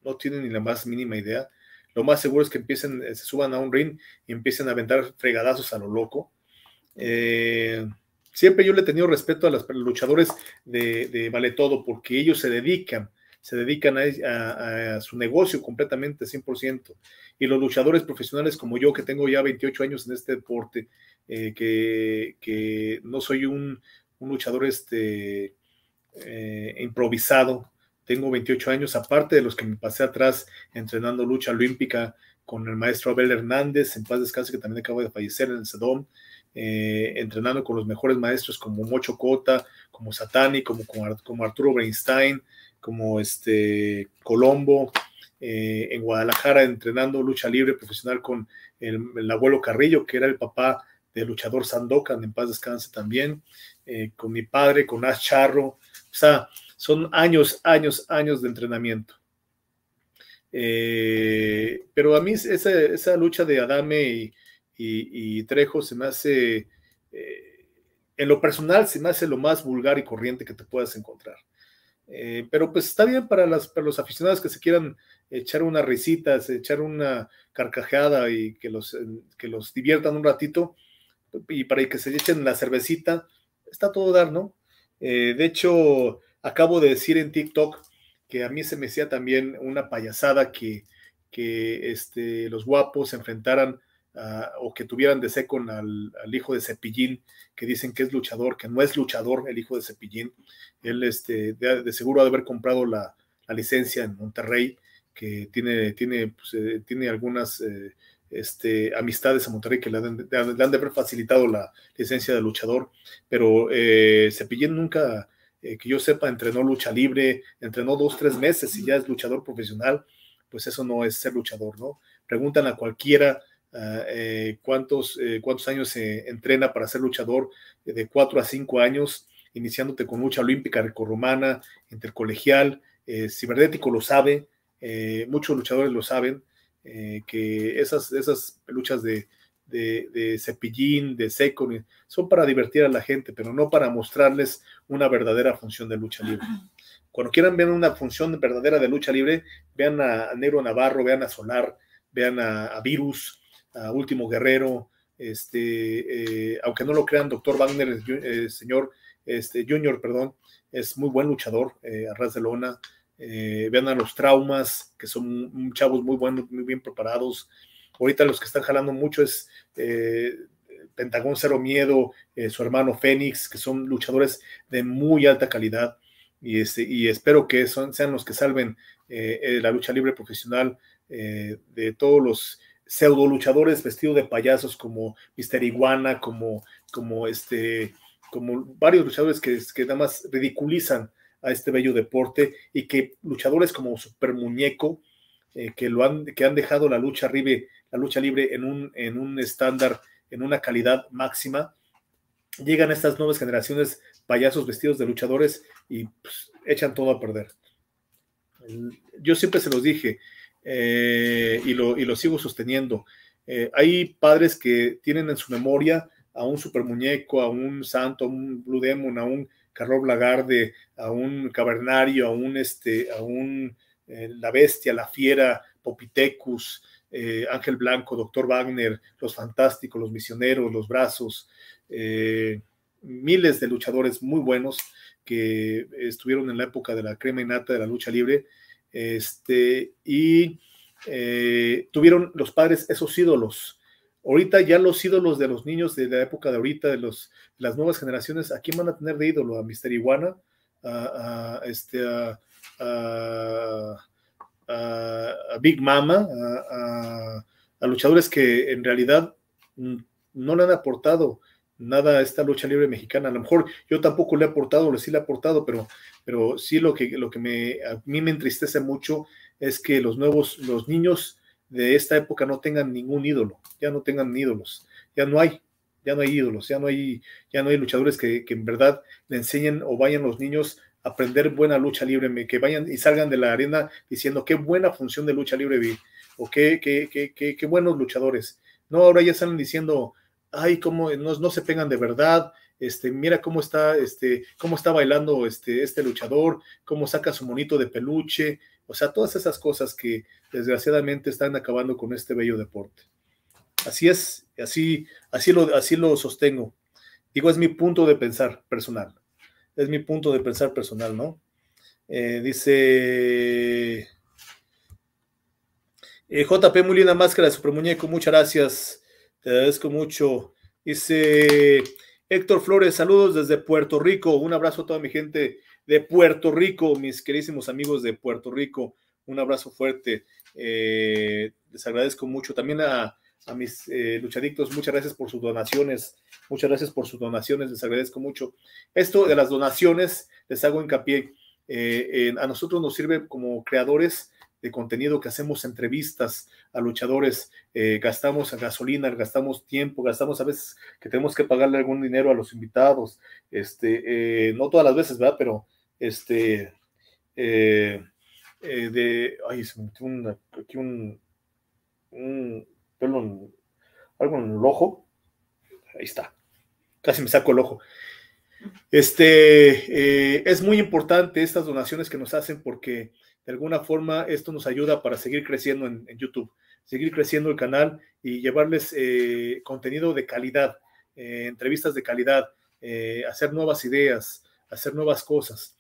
No tienen ni la más mínima idea. Lo más seguro es que empiecen, eh, se suban a un ring y empiecen a aventar fregadazos a lo loco. Eh, siempre yo le he tenido respeto a los luchadores de, Vale Todo porque ellos se dedican, se dedican a, su negocio completamente, 100%. Y los luchadores profesionales como yo, que tengo ya 28 años en este deporte, que, no soy un, un luchador este, eh, improvisado. Tengo 28 años, aparte de los que me pasé atrás entrenando lucha olímpica con el maestro Abel Hernández, en paz descanse, que también acaba de fallecer en el Sedón, eh, entrenando con los mejores maestros como Mocho Cota, como Satani, como, Arturo Breinstein, como este Colombo, eh, en Guadalajara entrenando lucha libre profesional con el, abuelo Carrillo, que era el papá del luchador Sandokan, en paz descanse también, con mi padre, con Ash Charro, o sea, son años, años, años de entrenamiento. Eh, pero a mí esa, lucha de Adame y, Trejo se me hace, eh, en lo personal, se me hace lo más vulgar y corriente que te puedas encontrar. Eh, pero pues está bien para, los aficionados que se quieran echar una risita, echar una carcajada y que los, que los diviertan un ratito y para que se echen la cervecita, está todo dar, ¿no? Eh, de hecho, acabo de decir en TikTok que a mí se me hacía también una payasada que, que este, los guapos se enfrentaran o que tuvieran de seco al, hijo de Cepillín, que dicen que es luchador, que no es luchador el hijo de Cepillín. Él este, de, seguro ha de haber comprado la, licencia en Monterrey, que tiene, tiene, pues, eh, tiene algunas... Eh, este, amistades a Monterrey que le han, de haber facilitado la licencia de luchador, pero eh, Cepillín nunca, eh, que yo sepa, entrenó lucha libre, entrenó dos, tres meses y ya es luchador profesional, pues eso no es ser luchador, ¿no? Preguntan a cualquiera ah, eh, cuántos, eh, cuántos años se entrena para ser luchador, de cuatro a cinco años, iniciándote con lucha olímpica, romana, intercolegial, cibernético lo sabe, muchos luchadores lo saben, eh, que esas, esas luchas de, de, cepillín, de seco, son para divertir a la gente, pero no para mostrarles una verdadera función de lucha libre. Cuando quieran ver una función verdadera de lucha libre, vean a Negro Navarro, vean a Solar, vean a, Virus, a Último Guerrero, este, eh, aunque no lo crean, Doctor Wagner, eh, señor este, Junior, perdón, es muy buen luchador, a ras de lona, eh, vean a los traumas, que son chavos muy buenos, muy bien preparados. Ahorita los que están jalando mucho es eh, Pentagón Cero Miedo, eh, su hermano Fénix, que son luchadores de muy alta calidad. Y, este, y espero que son, sean los que salven la lucha libre profesional de todos los pseudo luchadores vestidos de payasos como Mister Iguana, como, como, este, como varios luchadores que, que nada más ridiculizan a este bello deporte y que luchadores como Super Muñeco, eh, que, lo han, que han dejado la lucha, libre, la lucha libre en un, en un estándar, en una calidad máxima, llegan estas nuevas generaciones payasos vestidos de luchadores y pues, echan todo a perder. Yo siempre se los dije eh, y, lo, y, sigo sosteniendo. Eh, hay padres que tienen en su memoria a un super muñeco, a un santo, a un Blue Demon, a un Carlos Lagarde, a un Cavernario, a un, este, a un eh, La Bestia, La Fiera, Popitecus, eh, Ángel Blanco, Doctor Wagner, Los Fantásticos, Los Misioneros, Los Brazos, eh, miles de luchadores muy buenos que estuvieron en la época de la crema innata de la lucha libre, este, y tuvieron los padres esos ídolos Ahorita ya los ídolos de los niños de la época de ahorita, de los, las nuevas generaciones, ¿a quién van a tener de ídolo? ¿A Mister Iguana? ¿A, este, a, Big Mama? ¿A, luchadores que en realidad no le han aportado nada a esta lucha libre mexicana? A lo mejor yo tampoco le he aportado, sí le he aportado, pero, pero sí lo que, lo que me, a mí me entristece mucho es que los nuevos, los niños de esta época no tengan ningún ídolo, ya no tengan ídolos, ya no hay, ya no hay ídolos, ya no hay, ya no hay luchadores que, en verdad le enseñen o vayan los niños a aprender buena lucha libre, que vayan y salgan de la arena diciendo qué buena función de lucha libre vi, o qué, qué, qué, qué buenos luchadores. No, ahora ya salen diciendo, ay, cómo no, no, se pegan de verdad, este, mira cómo está, este, cómo está bailando este, este luchador, cómo saca su monito de peluche, o sea, todas esas cosas que desgraciadamente están acabando con este bello deporte. Así es, así, así, lo, así lo sostengo. Digo, es mi punto de pensar personal. Es mi punto de pensar personal, ¿no? Eh, dice eh, JP, muy linda máscara de Super muchas gracias. Te agradezco mucho. Dice Héctor Flores, saludos desde Puerto Rico. Un abrazo a toda mi gente de Puerto Rico, mis querísimos amigos de Puerto Rico un abrazo fuerte. Eh, les agradezco mucho. También a, mis eh, luchadictos, muchas gracias por sus donaciones. Muchas gracias por sus donaciones, les agradezco mucho. Esto de las donaciones, les hago hincapié. Eh, a nosotros nos sirve como creadores de contenido que hacemos entrevistas a luchadores, eh, gastamos gasolina, gastamos tiempo, gastamos a veces que tenemos que pagarle algún dinero a los invitados, este, no todas las veces, ¿verdad? Pero este, eh, de. Ay, se metió aquí un, un pelo, algo en el ojo. Ahí está. Casi me saco el ojo. Este, eh, es muy importante estas donaciones que nos hacen porque de alguna forma esto nos ayuda para seguir creciendo en, YouTube, seguir creciendo el canal y llevarles eh, contenido de calidad, entrevistas de calidad, hacer nuevas ideas, hacer nuevas cosas.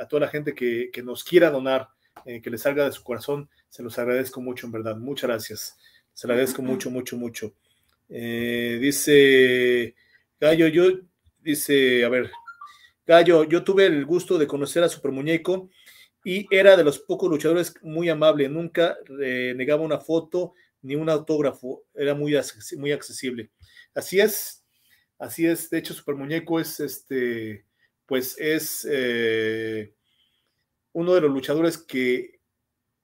a toda la gente que nos quiera donar, eh, que le salga de su corazón. Se los agradezco mucho, en verdad. Muchas gracias. Se agradezco mucho, mucho, mucho. Eh, dice Gallo, yo, dice, a ver, Gallo, yo tuve el gusto de conocer a Super Muñeco y era de los pocos luchadores muy amable. Nunca eh, negaba una foto ni un autógrafo. Era muy, muy accesible. Así es, así es. De hecho, Super Muñeco es este, pues es uno de los luchadores que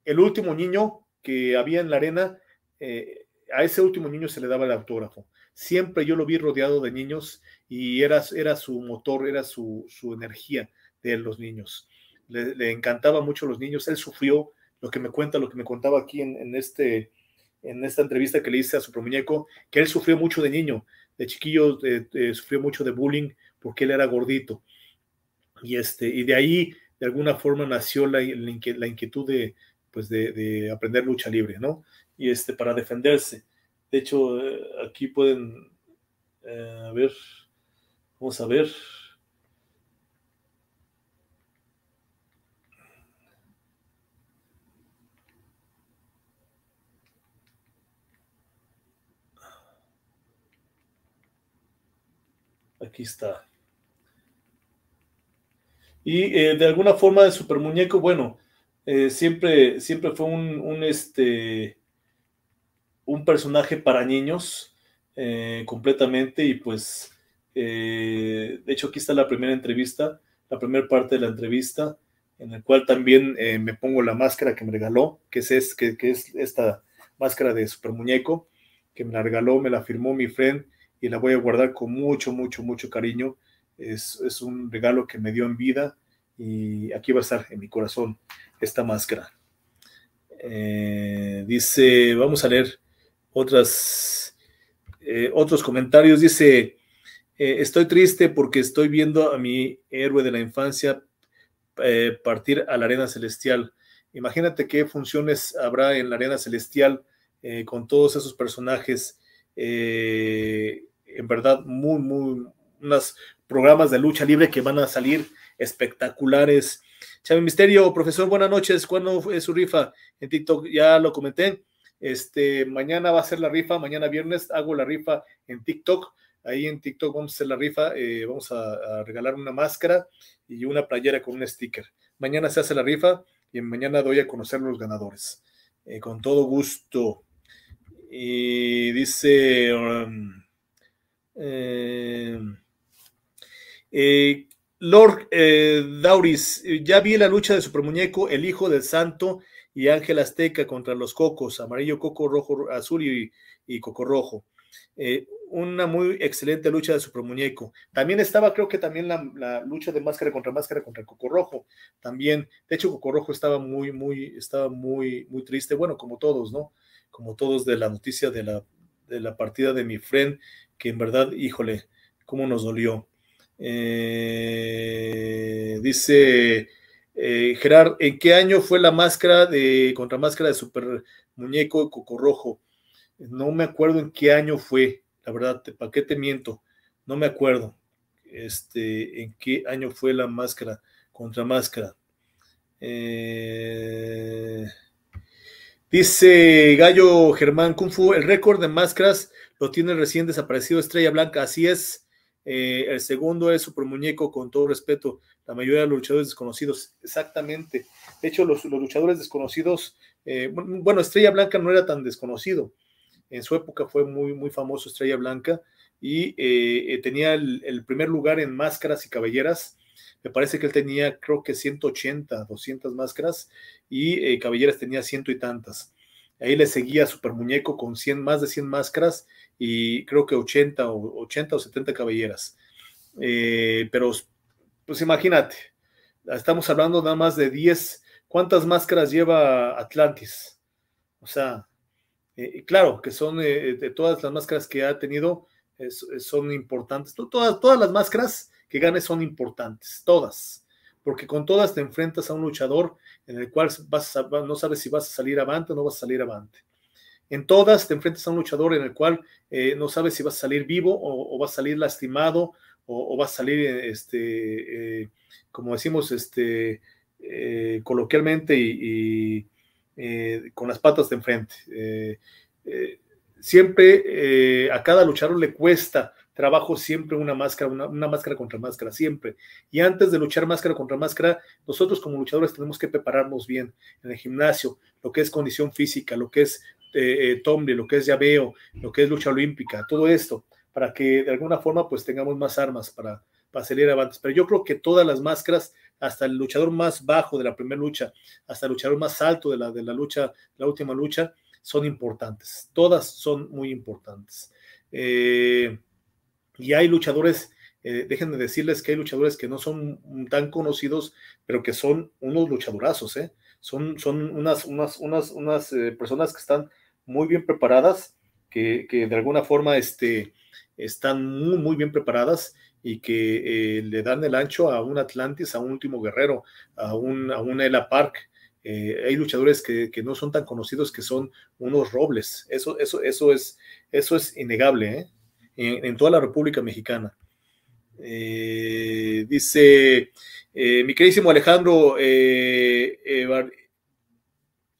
el último niño que había en la arena, eh, a ese último niño se le daba el autógrafo. Siempre yo lo vi rodeado de niños y era, era su motor, era su, energía de los niños. Le, encantaba mucho los niños, él sufrió lo que me cuenta, lo que me contaba aquí en, este, en esta entrevista que le hice a su muñeco, que él sufrió mucho de niño, de chiquillo, eh, eh, sufrió mucho de bullying porque él era gordito. Y, este, y de ahí de alguna forma nació la, la inquietud de, pues de, aprender lucha libre, ¿no? Y este, para defenderse. De hecho, eh, aquí pueden, eh, a ver, vamos a ver. Aquí está. Y eh, de alguna forma de Super Muñeco, bueno, eh, siempre, siempre fue un, este, un personaje para niños eh, completamente y pues, de hecho aquí está la primera entrevista, la primera parte de la entrevista, en la cual también me pongo la máscara que me regaló, que es, que, que es esta máscara de Super Muñeco, que me la regaló, me la firmó mi friend y la voy a guardar con mucho, mucho, mucho cariño es, un regalo que me dio en vida y aquí va a estar en mi corazón esta máscara. Eh, dice, vamos a leer otras, eh, otros comentarios. Dice, eh, estoy triste porque estoy viendo a mi héroe de la infancia partir a la arena celestial. Imagínate qué funciones habrá en la arena celestial con todos esos personajes. en verdad, muy, muy, unas programas de lucha libre que van a salir espectaculares. Chávez Misterio, profesor, buenas noches. ¿Cuándo es su rifa? En TikTok ya lo comenté. Este, mañana va a ser la rifa, mañana viernes hago la rifa en TikTok. Ahí en TikTok vamos a hacer la rifa, eh, vamos a, regalar una máscara y una playera con un sticker. Mañana se hace la rifa y mañana doy a conocer los ganadores. Eh, con todo gusto. Y dice... Um, eh, eh, Lord eh, Dauris, ya vi la lucha de Supermuñeco, el hijo del santo y Ángel Azteca contra los cocos, amarillo, coco, rojo, azul y, coco rojo. Eh, una muy excelente lucha de Supermuñeco. También estaba, creo que también la, lucha de máscara contra máscara contra Coco Rojo. También, de hecho, Coco Rojo estaba muy, muy, estaba muy, muy triste. Bueno, como todos, ¿no? Como todos de la noticia de la, de la partida de mi friend, que en verdad, híjole, cómo nos dolió. Eh, dice eh, Gerard, ¿en qué año fue la máscara de contra máscara de super muñeco de Cocorrojo? No me acuerdo en qué año fue, la verdad, ¿para qué te miento? No me acuerdo. Este, ¿en qué año fue la máscara contra máscara? Eh, dice Gallo Germán Kung Fu, el récord de máscaras lo tiene recién desaparecido Estrella Blanca, así es. Eh, el segundo es Super Muñeco, con todo respeto, la mayoría de los luchadores desconocidos, exactamente. De hecho, los, luchadores desconocidos, eh, bueno, Estrella Blanca no era tan desconocido. En su época fue muy, muy famoso Estrella Blanca y eh, tenía el, primer lugar en máscaras y cabelleras. Me parece que él tenía, creo que 180, 200 máscaras y cabelleras tenía ciento y tantas. Ahí le seguía Super Muñeco con 100, más de 100 máscaras y creo que 80 o, 80 o 70 caballeras. Eh, pero, pues imagínate, estamos hablando nada más de 10. ¿Cuántas máscaras lleva Atlantis? O sea, eh, claro que son eh, de todas las máscaras que ha tenido, son importantes. Todas, todas las máscaras que gane son importantes, todas. Porque con todas te enfrentas a un luchador en el cual vas no sabes si vas a salir avante o no vas a salir avante. En todas te enfrentas a un luchador en el cual eh, no sabes si vas a salir vivo o, vas a salir lastimado o, vas a salir, eh, este, eh, como decimos este, coloquialmente, y, con las patas de enfrente. siempre a cada luchador le cuesta trabajo siempre una máscara, una, máscara contra máscara, siempre. Y antes de luchar máscara contra máscara, nosotros como luchadores tenemos que prepararnos bien en el gimnasio, lo que es condición física, lo que es eh, eh lo que es veo lo que es lucha olímpica, todo esto, para que de alguna forma pues tengamos más armas para, para salir avantes. Pero yo creo que todas las máscaras, hasta el luchador más bajo de la primera lucha, hasta el luchador más alto de la, de la lucha, la última lucha, son importantes. Todas son muy importantes. Eh, y hay luchadores, eh, déjenme decirles que hay luchadores que no son tan conocidos, pero que son unos luchadorazos, Son, son unas, unas, personas que están muy bien preparadas, que, de alguna forma este, están muy, muy bien preparadas y que eh, le dan el ancho a un Atlantis, a un último guerrero, a un, a Ella Park. Eh, hay luchadores que, no son tan conocidos que son unos robles. Eso, eso, eso, es, eso es innegable ¿eh? en, toda la República Mexicana. dice mi queridísimo Alejandro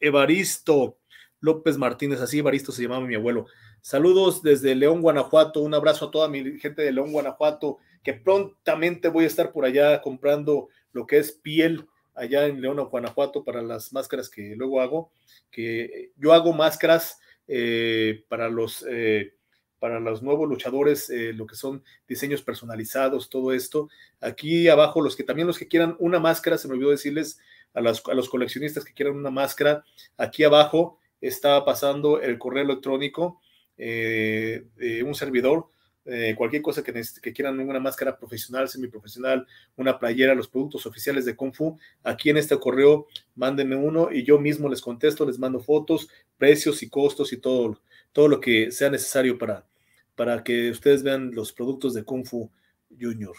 Evaristo, López Martínez, así Baristo se llamaba mi abuelo. Saludos desde León, Guanajuato. Un abrazo a toda mi gente de León, Guanajuato, que prontamente voy a estar por allá comprando lo que es piel allá en León, Guanajuato, para las máscaras que luego hago. Que yo hago máscaras eh, para los eh, para los nuevos luchadores, eh, lo que son diseños personalizados, todo esto. Aquí abajo, los que también los que quieran una máscara, se me olvidó decirles a, a los coleccionistas que quieran una máscara, aquí abajo estaba pasando el correo electrónico eh, de un servidor. Eh, cualquier cosa que, que, quieran, una máscara profesional, semiprofesional, una playera, los productos oficiales de Kung Fu, aquí en este correo mándenme uno y yo mismo les contesto, les mando fotos, precios y costos y todo, todo lo que sea necesario para, para que ustedes vean los productos de Kung Fu Junior.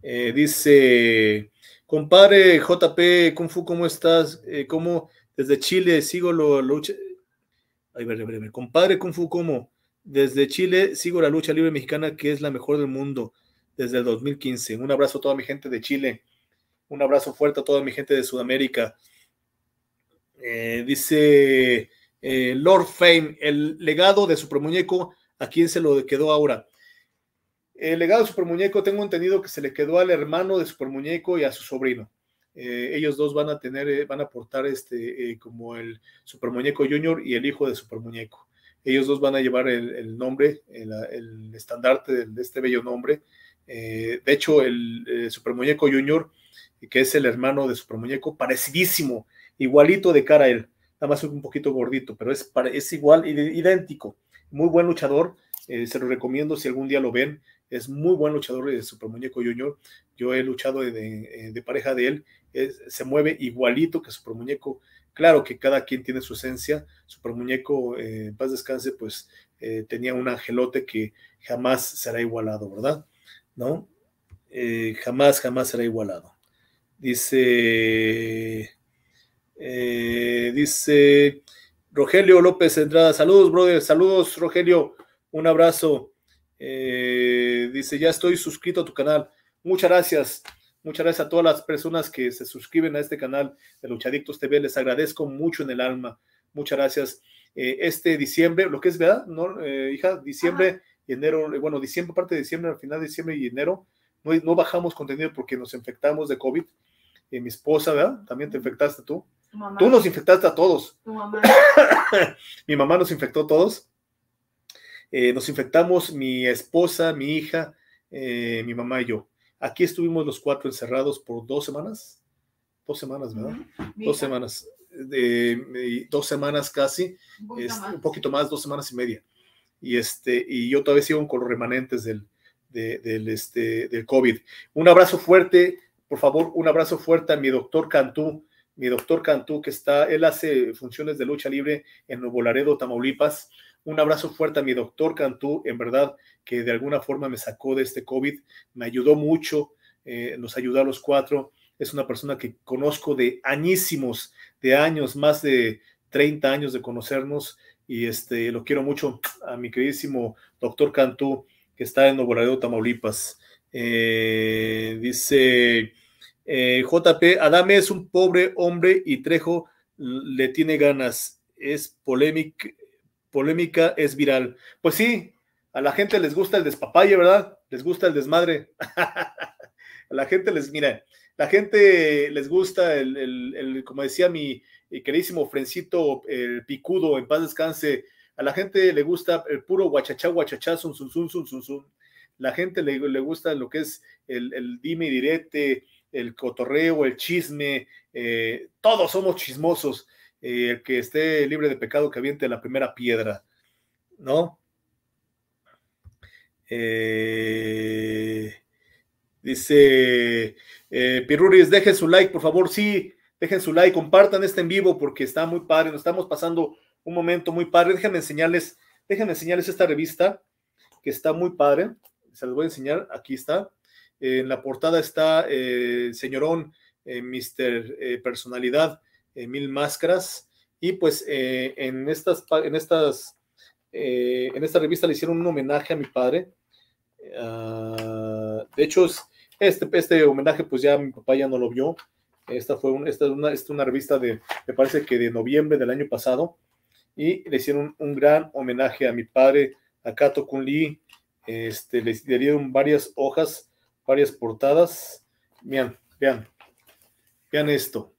Eh, dice, compadre JP, Kung Fu, ¿cómo estás? ¿Cómo desde Chile sigo lo, Ay, a ver. Compadre Kung Fu Como, desde Chile sigo la lucha libre mexicana que es la mejor del mundo desde el 2015. Un abrazo a toda mi gente de Chile. Un abrazo fuerte a toda mi gente de Sudamérica. Eh, dice eh, Lord Fame, el legado de Super Muñeco, ¿a quién se lo quedó ahora? El legado de Super Muñeco, tengo entendido que se le quedó al hermano de Super Muñeco y a su sobrino. Eh, ellos dos van a tener, eh, van a portar este, eh, como el Super Muñeco Junior y el hijo de Super Muñeco. Ellos dos van a llevar el, nombre, el, estandarte de, este bello nombre. de hecho, el Super Muñeco Junior, que es el hermano de Super Muñeco, parecidísimo, igualito de cara a él, nada más un poquito gordito, pero es, es igual, idéntico. Muy buen luchador, se lo recomiendo si algún día lo ven es muy buen luchador, de eh, Super Muñeco Junior. Yo he luchado de, pareja de él, se mueve igualito que Super Muñeco. Claro que cada quien tiene su esencia. Super Muñeco, eh, paz descanse, pues eh, tenía un angelote que jamás será igualado, ¿verdad? ¿No? jamás, jamás será igualado. Dice, dice Rogelio López Entrada, saludos, brother, saludos, Rogelio, un abrazo. Eh, dice, ya estoy suscrito a tu canal. Muchas gracias. Muchas gracias a todas las personas que se suscriben a este canal de Luchadictos TV. Les agradezco mucho en el alma. Muchas gracias. Eh, este diciembre, lo que es verdad, ¿no? Eh, hija, diciembre y enero, bueno, diciembre, parte de diciembre, al final de diciembre y enero, no, bajamos contenido porque nos infectamos de COVID. y mi esposa, ¿verdad? También te infectaste tú. Tú nos infectaste a todos. mi mamá nos infectó a todos. Eh, nos infectamos mi esposa, mi hija, eh, mi mamá y yo. Aquí estuvimos los cuatro encerrados por dos semanas, dos semanas, ¿verdad? Dos semanas, dos semanas casi, un, este, un poquito más, dos semanas y media. Y, este, y yo todavía sigo con los remanentes del, del, este, del COVID. Un abrazo fuerte, por favor, un abrazo fuerte a mi doctor Cantú, mi doctor Cantú que está, él hace funciones de lucha libre en Nuevo Laredo, Tamaulipas. Un abrazo fuerte a mi doctor Cantú, en verdad que de alguna forma me sacó de este COVID, me ayudó mucho, eh, nos ayudó a los cuatro. Es una persona que conozco de añísimos, de años, más de 30 años de conocernos y este, lo quiero mucho a mi queridísimo doctor Cantú, que está en Nuevo Laredo, Tamaulipas. Eh, dice eh, JP, Adame es un pobre hombre y Trejo le tiene ganas. Es polémico, polémica es viral. Pues sí, a la gente les gusta el despapalle, ¿verdad? Les gusta el desmadre. a la gente les, mira, la gente les gusta el, como decía mi, queridísimo Frencito, el picudo, en paz descanse. A la gente le gusta el puro guachachá, guachachá, sun, sun, sun, La gente le, gusta lo que es el, dime y direte, el cotorreo, el chisme. Eh, todos somos chismosos. Eh, el que esté libre de pecado que aviente la primera piedra, ¿no? Eh, dice eh, Piruris, dejen su like, por favor, sí, dejen su like, compartan este en vivo porque está muy padre, nos estamos pasando un momento muy padre. Déjenme enseñarles, déjenme enseñarles esta revista que está muy padre. Se los voy a enseñar, aquí está. en la portada está el señorón, Mr. Personalidad eh, mil Máscaras. Y pues eh, en estas, en estas, eh, en esta revista le hicieron un homenaje a mi padre. Ah, de hecho, este, este homenaje, pues ya mi papá ya no lo vio. Esta fue una esta es una, una revista de, me parece que de noviembre del año pasado. Y le hicieron un, gran homenaje a mi padre, a Kato Kun Lee. Este, le, dieron varias hojas, varias portadas. Vean, vean, vean esto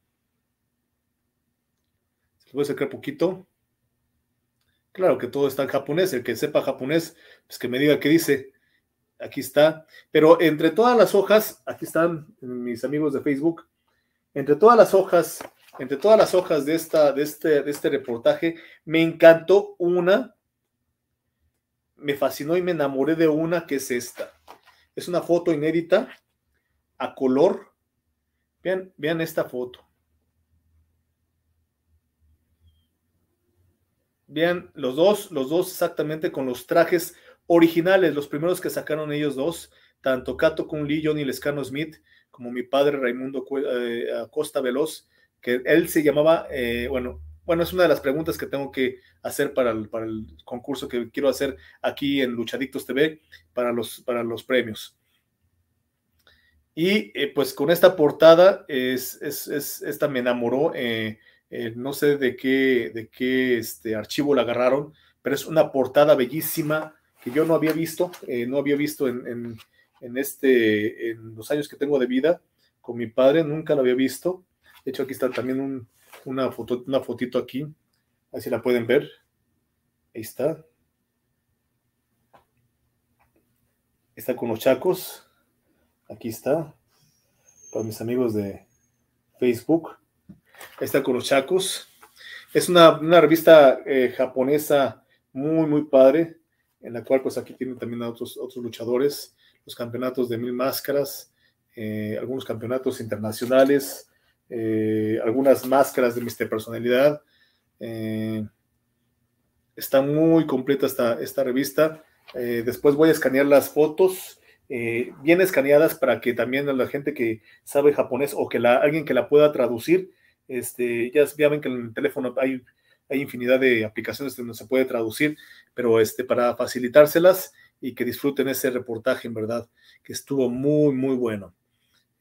voy a sacar poquito. Claro que todo está en japonés. El que sepa japonés, pues que me diga qué dice. Aquí está. Pero entre todas las hojas, aquí están mis amigos de Facebook. Entre todas las hojas, entre todas las hojas de, esta, de, este, de este reportaje, me encantó una. Me fascinó y me enamoré de una que es esta. Es una foto inédita a color. Vean, vean esta foto. bien los dos, los dos exactamente con los trajes originales, los primeros que sacaron ellos dos, tanto Cato Kun Lee, Johnny Lescano Smith, como mi padre Raimundo eh, Acosta Veloz, que él se llamaba, eh, bueno, bueno, es una de las preguntas que tengo que hacer para el, concurso que quiero hacer aquí en Luchadictos TV para los, para los premios. Y eh, pues con esta portada, es, es, es, esta me enamoró eh, no sé de qué, de qué este archivo la agarraron, pero es una portada bellísima que yo no había visto, eh, no había visto en, este, en los años que tengo de vida con mi padre, nunca la había visto. De hecho, aquí está también una, foto, una fotito aquí, así la pueden ver. Ahí está. Está con los chacos. Aquí está. Para mis amigos de Facebook con los chacos. Es una, revista eh, japonesa muy, muy padre, en la cual pues aquí tienen también a otros, otros luchadores, los campeonatos de mil máscaras, eh, algunos campeonatos internacionales, eh, algunas máscaras de Mister Personalidad. está muy completa esta, esta revista. después voy a escanear las fotos. bien escaneadas para que también la gente que sabe japonés o que alguien que la pueda traducir este, ya, ven que en el teléfono hay, hay infinidad de aplicaciones donde se puede traducir, pero este, para facilitárselas y que disfruten ese reportaje, en verdad, que estuvo muy, muy bueno.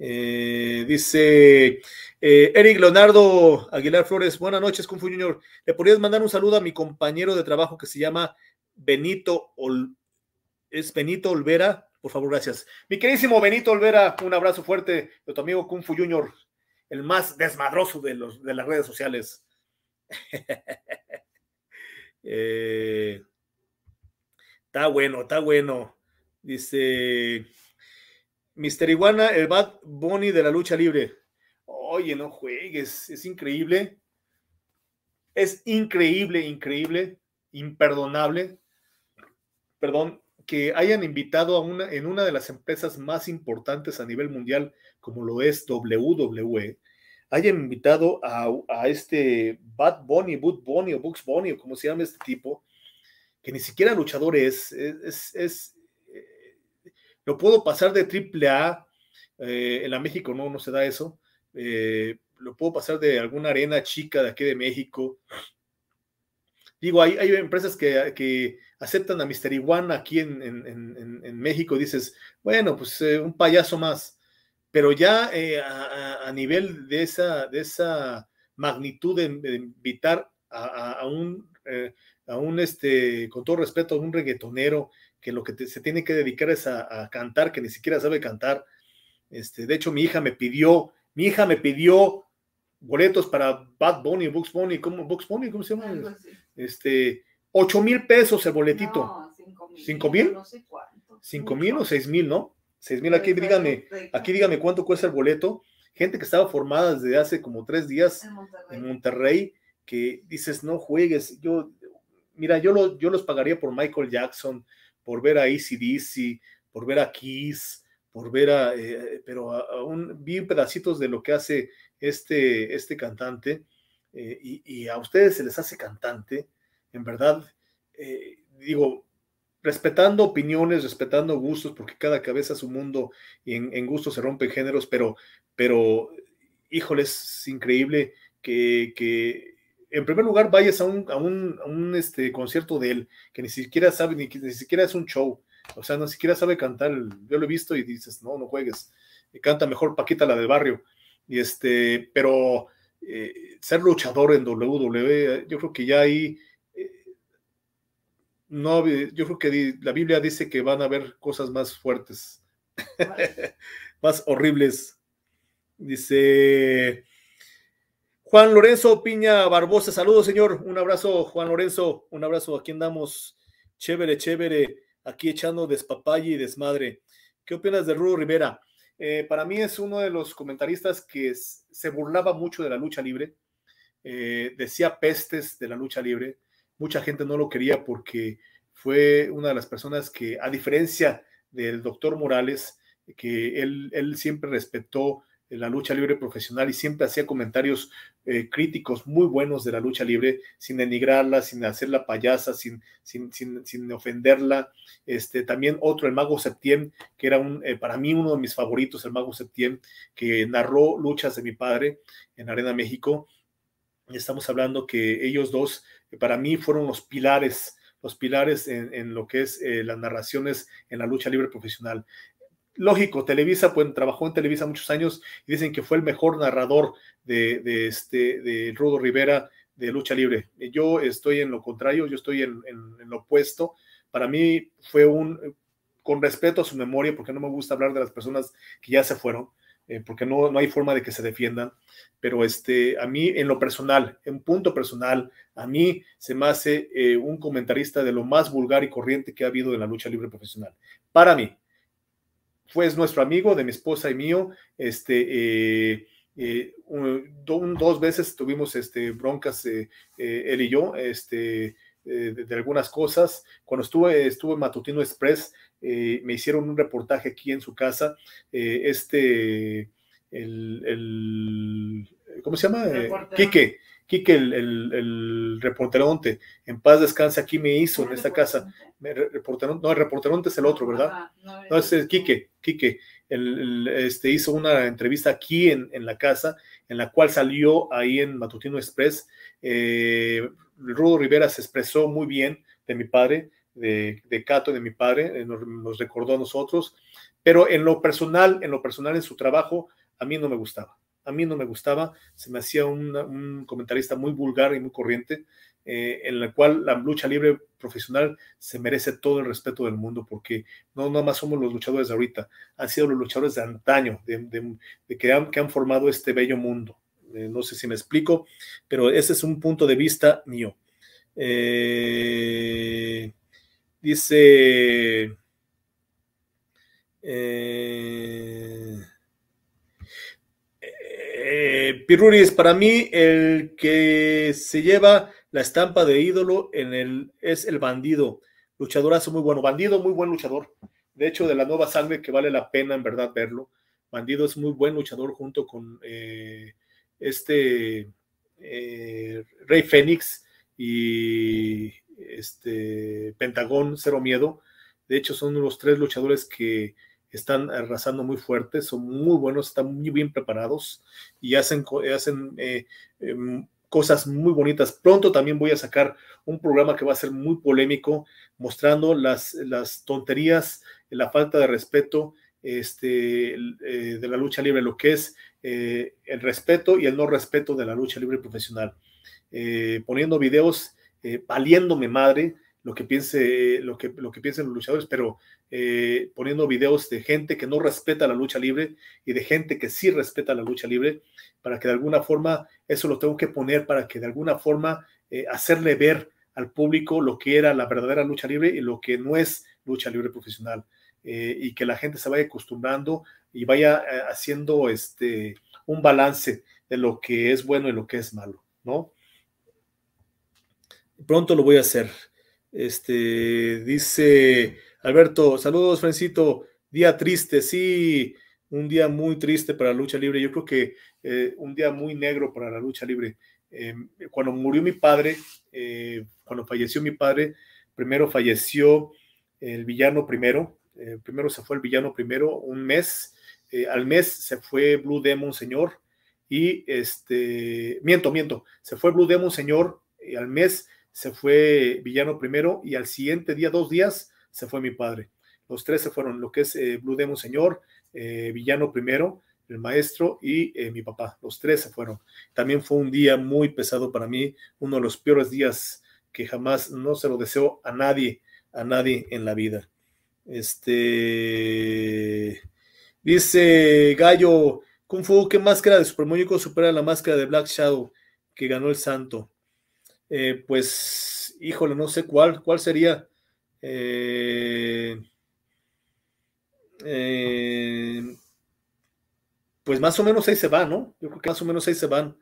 Eh, dice eh, Eric Leonardo Aguilar Flores, buenas noches, Kung Fu Junior. ¿Le podrías mandar un saludo a mi compañero de trabajo que se llama Benito es Benito Olvera? Por favor, gracias. Mi queridísimo Benito Olvera, un abrazo fuerte de tu amigo Kung Fu Junior el más desmadroso de, los, de las redes sociales. Eh, está bueno, está bueno. Dice Mister Iguana, el Bad Bunny de la lucha libre. Oye, no juegues, es increíble. Es increíble, increíble, imperdonable. Perdón, que hayan invitado a una, en una de las empresas más importantes a nivel mundial, como lo es WWE, hayan invitado a, a este Bad Bunny, Boot Bunny o Bugs Bunny, o como se llama este tipo, que ni siquiera luchador es, es, es, eh, lo puedo pasar de triple A, eh, en la México no, no se da eso, eh, lo puedo pasar de alguna arena chica de aquí de México. Digo, hay, hay empresas que, que aceptan a Mister Iguana aquí en, en, México, dices, bueno, pues eh, un payaso más. Pero ya eh, a, nivel de esa, de esa magnitud de, invitar a, un, eh, a un este, con todo respeto, a un reggaetonero que lo que se tiene que dedicar es a, cantar, que ni siquiera sabe cantar. Este, de hecho, mi hija me pidió, mi hija me pidió boletos para Bad Bunny, Bugs Bunny, ¿cómo, Bunny, ¿cómo se llama? Este, 8 mil pesos el boletito. 5 mil. No sé cuánto. 5 mil o 6 mil, ¿no? 6 mil. Aquí dígame aquí cuánto cuesta el boleto. Gente que estaba formada desde hace como tres días en Monterrey, que dices, no juegues. Yo, mira, yo, lo, yo los pagaría por Michael Jackson, por ver a ACDC, por ver a Kiss, por ver a, eh, pero aún vi pedacitos de lo que hace este, este cantante eh, y, a ustedes se les hace cantante en verdad, eh, digo, respetando opiniones, respetando gustos, porque cada cabeza es su mundo y en, gustos se rompen géneros, pero, pero, híjole, es increíble que, en primer lugar vayas a un, a un, este, concierto de él, que ni siquiera sabe, ni, ni siquiera es un show, o sea, ni siquiera sabe cantar, yo lo he visto y dices, no, no juegues, canta mejor Paquita la del barrio, y este, pero eh, ser luchador en WWE, yo creo que ya ahí no, yo creo que la Biblia dice que van a haber cosas más fuertes, más horribles. Dice Juan Lorenzo Piña Barbosa, saludos señor, un abrazo Juan Lorenzo, un abrazo, aquí andamos, chévere, chévere, aquí echando despapalle y desmadre. ¿Qué opinas de Rudo Rivera? Eh, para mí es uno de los comentaristas que se burlaba mucho de la lucha libre, eh, decía pestes de la lucha libre, Mucha gente no lo quería porque fue una de las personas que, a diferencia del doctor Morales, que él, siempre respetó la lucha libre profesional y siempre hacía comentarios eh, críticos muy buenos de la lucha libre, sin denigrarla, sin hacerla payasa, sin, sin, ofenderla. Este, también otro, el Mago Septién, que era un, eh, para mí uno de mis favoritos, el Mago Septién, que narró luchas de mi padre en Arena México. Estamos hablando que ellos dos para mí fueron los pilares, los pilares en, lo que es eh, las narraciones en la lucha libre profesional. Lógico, Televisa, pues trabajó en Televisa muchos años y dicen que fue el mejor narrador de, este, de Rudo Rivera de lucha libre. Yo estoy en lo contrario, yo estoy en, en lo opuesto. Para mí fue un, con respeto a su memoria, porque no me gusta hablar de las personas que ya se fueron, eh, porque no, no hay forma de que se defiendan. Pero este, a mí, en lo personal, en punto personal, a mí se me hace eh, un comentarista de lo más vulgar y corriente que ha habido en la lucha libre profesional. Para mí, fue pues nuestro amigo de mi esposa y mío, este. Eh, dos veces tuvimos este, broncas él y yo, este, eh, de, algunas cosas. Cuando estuve, estuve en Matutino Express, eh, me hicieron un reportaje aquí en su casa. Eh, este, el, ¿cómo se llama? Quique. el, el, reporteronte, en paz descanse, aquí me hizo en esta casa. no, el reporteronte es el otro, ¿verdad? no, es Quique, Quique. El, este, hizo una entrevista aquí en, en, la casa, en la cual salió ahí en Matutino Express. Eh, Rudo Rivera se expresó muy bien de mi padre, de, Cato, de mi padre, eh, nos, recordó a nosotros, pero en lo personal, en lo personal, en su trabajo, a mí no me gustaba. A mí no me gustaba, se me hacía un comentarista muy vulgar y muy corriente, eh, en la cual la lucha libre profesional se merece todo el respeto del mundo, porque no nada más somos los luchadores de ahorita, han sido los luchadores de antaño, de, que han formado este bello mundo. Eh, no sé si me explico, pero ese es un punto de vista mío. Eh, dice... Eh, Piruris, para mí el que se lleva la estampa de ídolo en el, es el bandido. Luchadorazo muy bueno. Bandido, muy buen luchador. De hecho, de la nueva sangre que vale la pena en verdad verlo. Bandido es muy buen luchador junto con este eh, Rey Fénix y este Pentagón Cero Miedo. De hecho, son los tres luchadores que están arrasando muy fuerte, son muy buenos, están muy bien preparados y hacen, hacen eh, em, cosas muy bonitas. Pronto también voy a sacar un programa que va a ser muy polémico, mostrando las, las tonterías, la falta de respeto este, eh, de la lucha libre, lo que es eh, el respeto y el no respeto de la lucha libre profesional. Eh, poniendo videos, valiéndome madre lo que, piense, lo, que, lo que piensen los luchadores, pero poniendo videos de gente que no respeta la lucha libre y de gente que sí respeta la lucha libre, para que de alguna forma, eso lo tengo que poner para que de alguna forma hacerle ver al público lo que era la verdadera lucha libre y lo que no es lucha libre profesional. Eh, y que la gente se vaya acostumbrando y vaya eh, haciendo este, un balance de lo que es bueno y lo que es malo, ¿no? Pronto lo voy a hacer. Este, dice Alberto, saludos, Francito Día triste, sí, un día muy triste para la lucha libre. Yo creo que eh, un día muy negro para la lucha libre. cuando murió mi padre, cuando falleció mi padre, primero falleció el villano primero, eh, primero se fue el villano primero, un mes. Eh, al mes se fue Blue Demon Señor. Y este, miento, miento, se fue Blue Demon Señor. Y al mes se fue villano primero. Y al siguiente día, dos días, se fue mi padre. Los tres se fueron, lo que es eh, Blue Demon Señor, villano primero, el maestro y mi papá. Los tres se fueron. También fue un día muy pesado para mí, uno de los peores días que jamás no se lo deseo a nadie, a nadie en la vida. Este. Dice Gallo, Kung Fu, ¿qué máscara de Supermónico supera la máscara de Black Shadow que ganó el Santo? Eh, pues, híjole, no sé cuál, cuál sería. Eh, eh, pues más o menos ahí se van, ¿no? Yo creo que más o menos ahí se van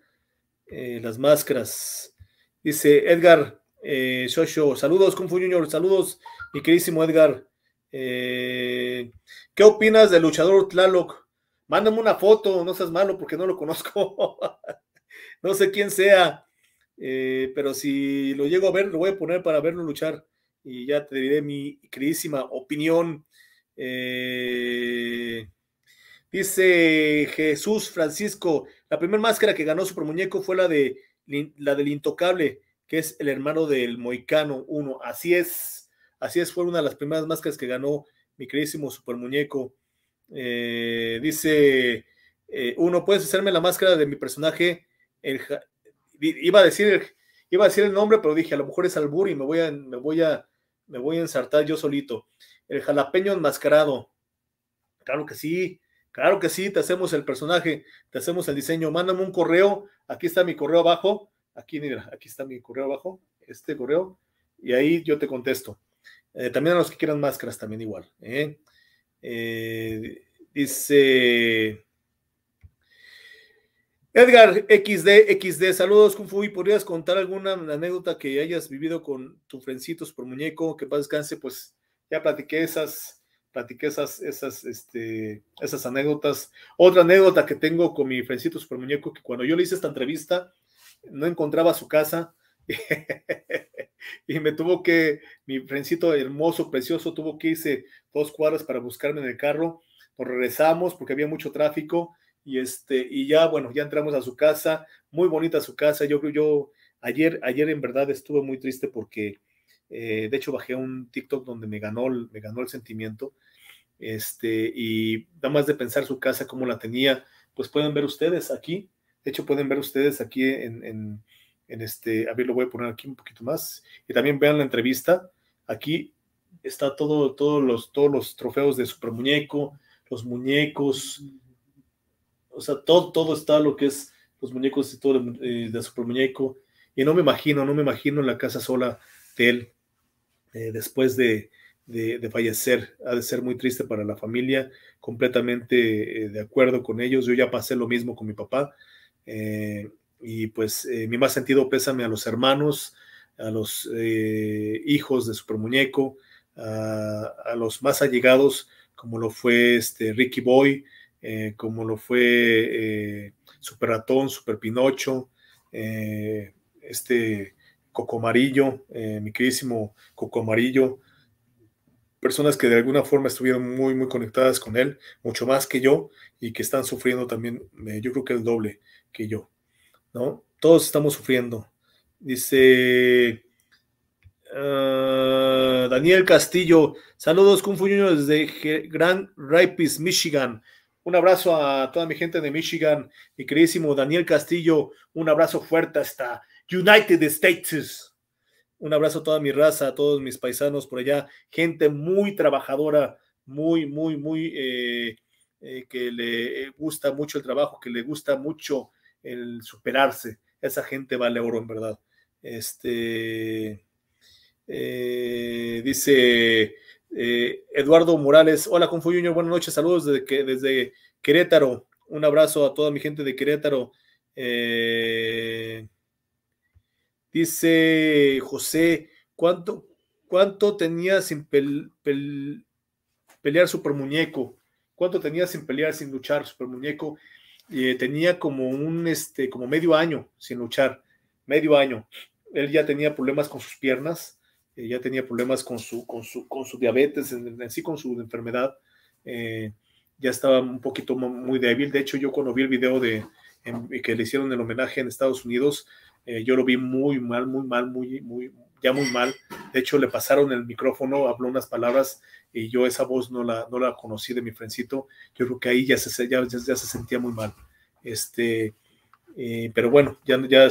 las máscaras. Dice Edgar, Shosho, saludos, Kung Fu Junior, saludos, mi queridísimo Edgar. Eh, ¿Qué opinas del luchador Tlaloc? Mándame una foto, no seas malo porque no lo conozco. no sé quién sea, eh, pero si lo llego a ver, lo voy a poner para verlo luchar y ya te diré mi queridísima opinión. Eh, dice Jesús Francisco, la primera máscara que ganó Super Muñeco fue la, de, la del Intocable, que es el hermano del Moicano 1. Así es. Así es, fue una de las primeras máscaras que ganó mi queridísimo Super Muñeco. Eh, dice, eh, uno, ¿puedes hacerme la máscara de mi personaje? iba, a decir, iba a decir el nombre, pero dije, a lo mejor es Albur y me voy a, me voy a, me voy a ensartar yo solito. El jalapeño enmascarado. Claro que sí, claro que sí, te hacemos el personaje, te hacemos el diseño. Mándame un correo, aquí está mi correo abajo, aquí mira, aquí está mi correo abajo, este correo, y ahí yo te contesto. Eh, también a los que quieran máscaras, también igual. ¿eh? Eh, dice Edgar XD, saludos Kung Fu. ¿Y podrías contar alguna anécdota que hayas vivido con tu frencitos por muñeco? Que paz descanse, pues ya platiqué esas, platiqué esas, esas, este, esas anécdotas. Otra anécdota que tengo con mi frencito por muñeco, que cuando yo le hice esta entrevista, no encontraba su casa. y me tuvo que, mi frencito hermoso, precioso, tuvo que irse dos cuadras para buscarme en el carro. Nos regresamos porque había mucho tráfico y este y ya bueno, ya entramos a su casa, muy bonita su casa. Yo creo yo ayer ayer en verdad estuve muy triste porque eh, de hecho bajé un TikTok donde me ganó el, ganó el sentimiento. Este y nada más de pensar su casa como la tenía, pues pueden ver ustedes aquí. De hecho pueden ver ustedes aquí en en este, a ver, lo voy a poner aquí un poquito más. Y también vean la entrevista. Aquí está todo, todos los, todos los trofeos de Super Muñeco, los muñecos. O sea, todo, todo está lo que es los muñecos y todo eh, de, Super Muñeco. Y no me imagino, no me imagino en la casa sola de él eh, después de, de, fallecer. Ha de ser muy triste para la familia, completamente eh, de acuerdo con ellos. Yo ya pasé lo mismo con mi papá. Eh, y pues eh, mi más sentido pésame a los hermanos, a los eh, hijos de Super Muñeco, a, los más allegados, como lo fue este Ricky Boy, eh, como lo fue Super Ratón, Super Pinocho, este Coco Amarillo, mi queridísimo Coco Amarillo, personas que de alguna forma estuvieron muy, muy conectadas con él, mucho más que yo, y que están sufriendo también, yo creo que el doble que yo. Todos estamos sufriendo. Dice ah, Daniel Castillo, saludos Kung Fu desde Grand Rapids, Michigan. Un abrazo a toda mi gente de Michigan, mi queridísimo Daniel Castillo, un abrazo fuerte hasta United States. Un abrazo a toda mi raza, a todos mis paisanos por allá, gente muy trabajadora, muy, muy, muy, eh, eh, que le eh, gusta mucho el trabajo, que le gusta mucho el superarse. Esa gente vale oro, en verdad. Este. Eh, dice eh, Eduardo Morales. Hola, Confu Junior. Buenas noches. Saludos desde, desde Querétaro. Un abrazo a toda mi gente de Querétaro. Eh, dice José, ¿cuánto, cuánto tenía sin pelear Super Muñeco? ¿Cuánto tenía sin pelear, sin luchar Super Muñeco? y eh, tenía como un, este, como medio año sin luchar, medio año. Él ya tenía problemas con sus piernas, eh, ya tenía problemas con su, su, con su diabetes, en, sí con su enfermedad. Eh, ya estaba un poquito muy débil. De hecho, yo cuando vi el video de, que le hicieron el homenaje en Estados Unidos, yo lo vi muy mal, muy mal, muy, muy, muy mal. De hecho, le pasaron el micrófono, habló unas palabras y yo esa voz no la, no la conocí de mi frencito. Yo creo que ahí ya se, ya, ya, se sentía muy mal. Este, eh, pero bueno, ya, ya,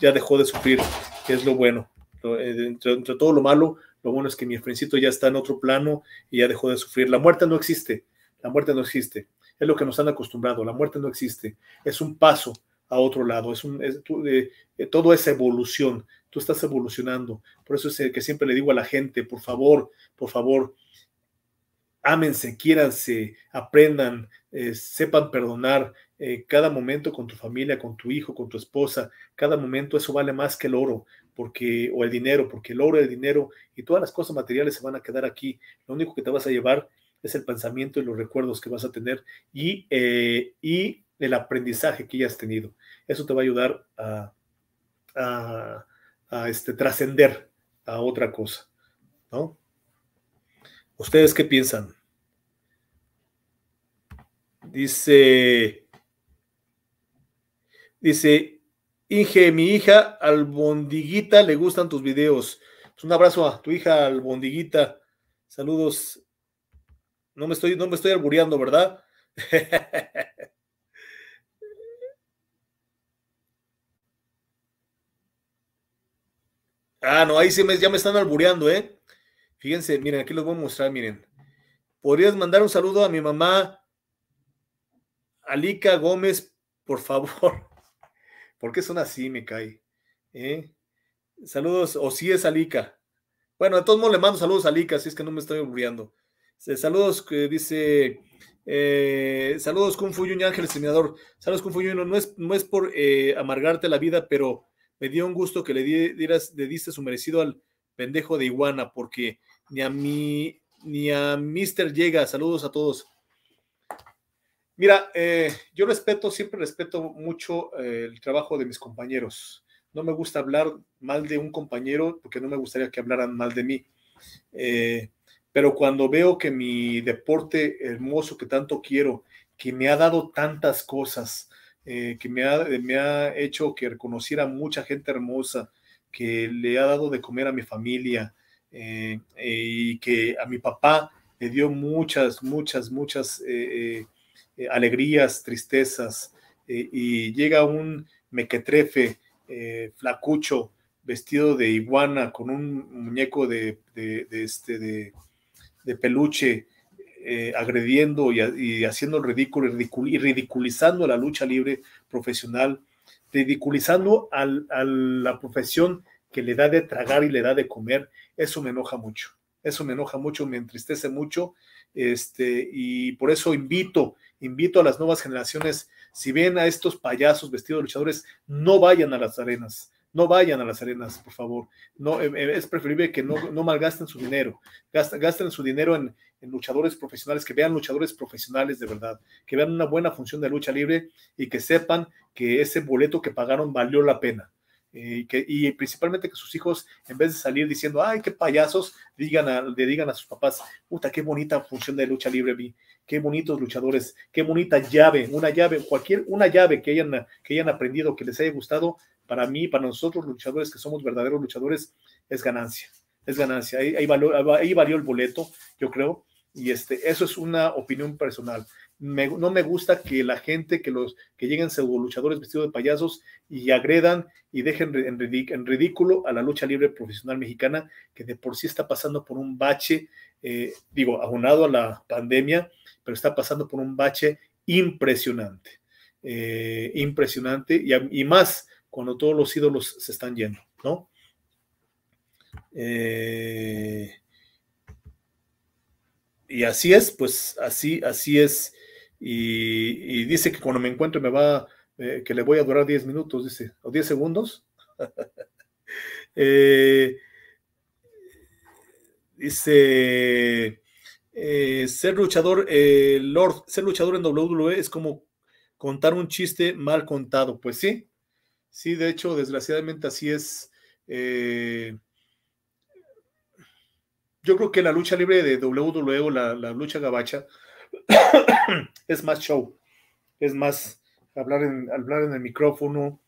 ya, dejó de sufrir, que es lo bueno. Eh, entre, todo lo malo, lo bueno es que mi frencito ya está en otro plano y ya dejó de sufrir. La muerte no existe, la muerte no existe. Es lo que nos han acostumbrado, la muerte no existe. Es un paso a otro lado, es un, eh, todo es evolución tú estás evolucionando. Por eso es que siempre le digo a la gente, por favor, por favor, ámense, quiéranse, aprendan, eh, sepan perdonar. Eh, cada momento con tu familia, con tu hijo, con tu esposa, cada momento eso vale más que el oro porque o el dinero, porque el oro, el dinero y todas las cosas materiales se van a quedar aquí. Lo único que te vas a llevar es el pensamiento y los recuerdos que vas a tener y, eh, el aprendizaje que ya has tenido. Eso te va a ayudar a a este, trascender a otra cosa, ¿no? ¿Ustedes qué piensan? Dice, dice, Inge, mi hija Albondiguita, le gustan tus videos. un abrazo a tu hija Albondiguita. Saludos. No me estoy, no me estoy albureando, ¿verdad? Ah, no, ahí sí, me, ya me están albureando, ¿eh? Fíjense, miren, aquí los voy a mostrar, miren. ¿Podrías mandar un saludo a mi mamá, Alica Gómez, por favor? ¿Por qué son así, me cae? ¿eh? Saludos, o si sí es Alica. Bueno, a todos modos le mando saludos a Alica, si es que no me estoy olvidando. Saludos, que dice. Eh, saludos, Kung Fu Yun, Ángel Seminador. Saludos, Kung Fu No es, no es por eh, amargarte la vida, pero me dio un gusto que le, dieras, le diste su merecido al pendejo de Iguana, porque ni a mí, ni a Mister llega. Saludos a todos. Mira, eh, yo respeto, siempre respeto mucho eh, el trabajo de mis compañeros. No me gusta hablar mal de un compañero porque no me gustaría que hablaran mal de mí. Eh, pero cuando veo que mi deporte hermoso que tanto quiero, que me ha dado tantas cosas, eh, que eh, me ha, hecho que reconociera mucha gente hermosa, que le ha dado de comer a mi familia eh, y que a mi papá le dio muchas, muchas, muchas alegrías, tristezas. y llega un mequetrefe, flacucho, vestido de iguana, con un muñeco este, de, de peluche, eh, agrediendo y, haciendo el ridículo y ridiculizando la lucha libre profesional, ridiculizando a la profesión que le da de tragar y le da de comer, eso me enoja mucho. Eso me enoja mucho, me entristece mucho. Este, y por eso invito, invito a las nuevas generaciones, si ven a estos payasos vestidos de luchadores, no vayan a las arenas no vayan a las arenas, por favor. No, eh, eh, es preferible que no, malgasten su dinero. Gasten, su dinero en, luchadores profesionales, que vean luchadores profesionales de verdad, que vean una buena función de lucha libre y que sepan que ese boleto que pagaron valió la pena. Eh, que, y principalmente que sus hijos, en vez de salir diciendo, ay, qué payasos, digan a, le digan a sus papás, puta, qué bonita función de lucha libre vi, qué bonitos luchadores, qué bonita llave, una llave, cualquier, una llave que hayan, que hayan aprendido, que les haya gustado, para mí, para nosotros luchadores que somos verdaderos luchadores, es ganancia, es ganancia. Ahí, valió, el boleto, yo creo, y este, eso es una opinión personal. no me gusta que la gente, que los que lleguen pseudo luchadores vestidos de payasos y agredan y dejen en, ridículo a la lucha libre profesional mexicana, que de por sí está pasando por un bache, eh, digo, abonado a la pandemia, pero está pasando por un bache impresionante. Eh, impresionante y más cuando todos los ídolos se están yendo, ¿no? Eh, y así es, pues así, así es. Y, dice que cuando me encuentre me va, eh, que le voy a durar 10 minutos, dice, o 10 segundos. Eh, dice, ser luchador, Lord, ser luchador en WWE es como contar un chiste mal contado. Pues sí, Sí, de hecho, desgraciadamente así es. Eh, yo creo que la lucha libre de WWE, la, la lucha gabacha, es más show, es más hablar en, hablar en el micrófono,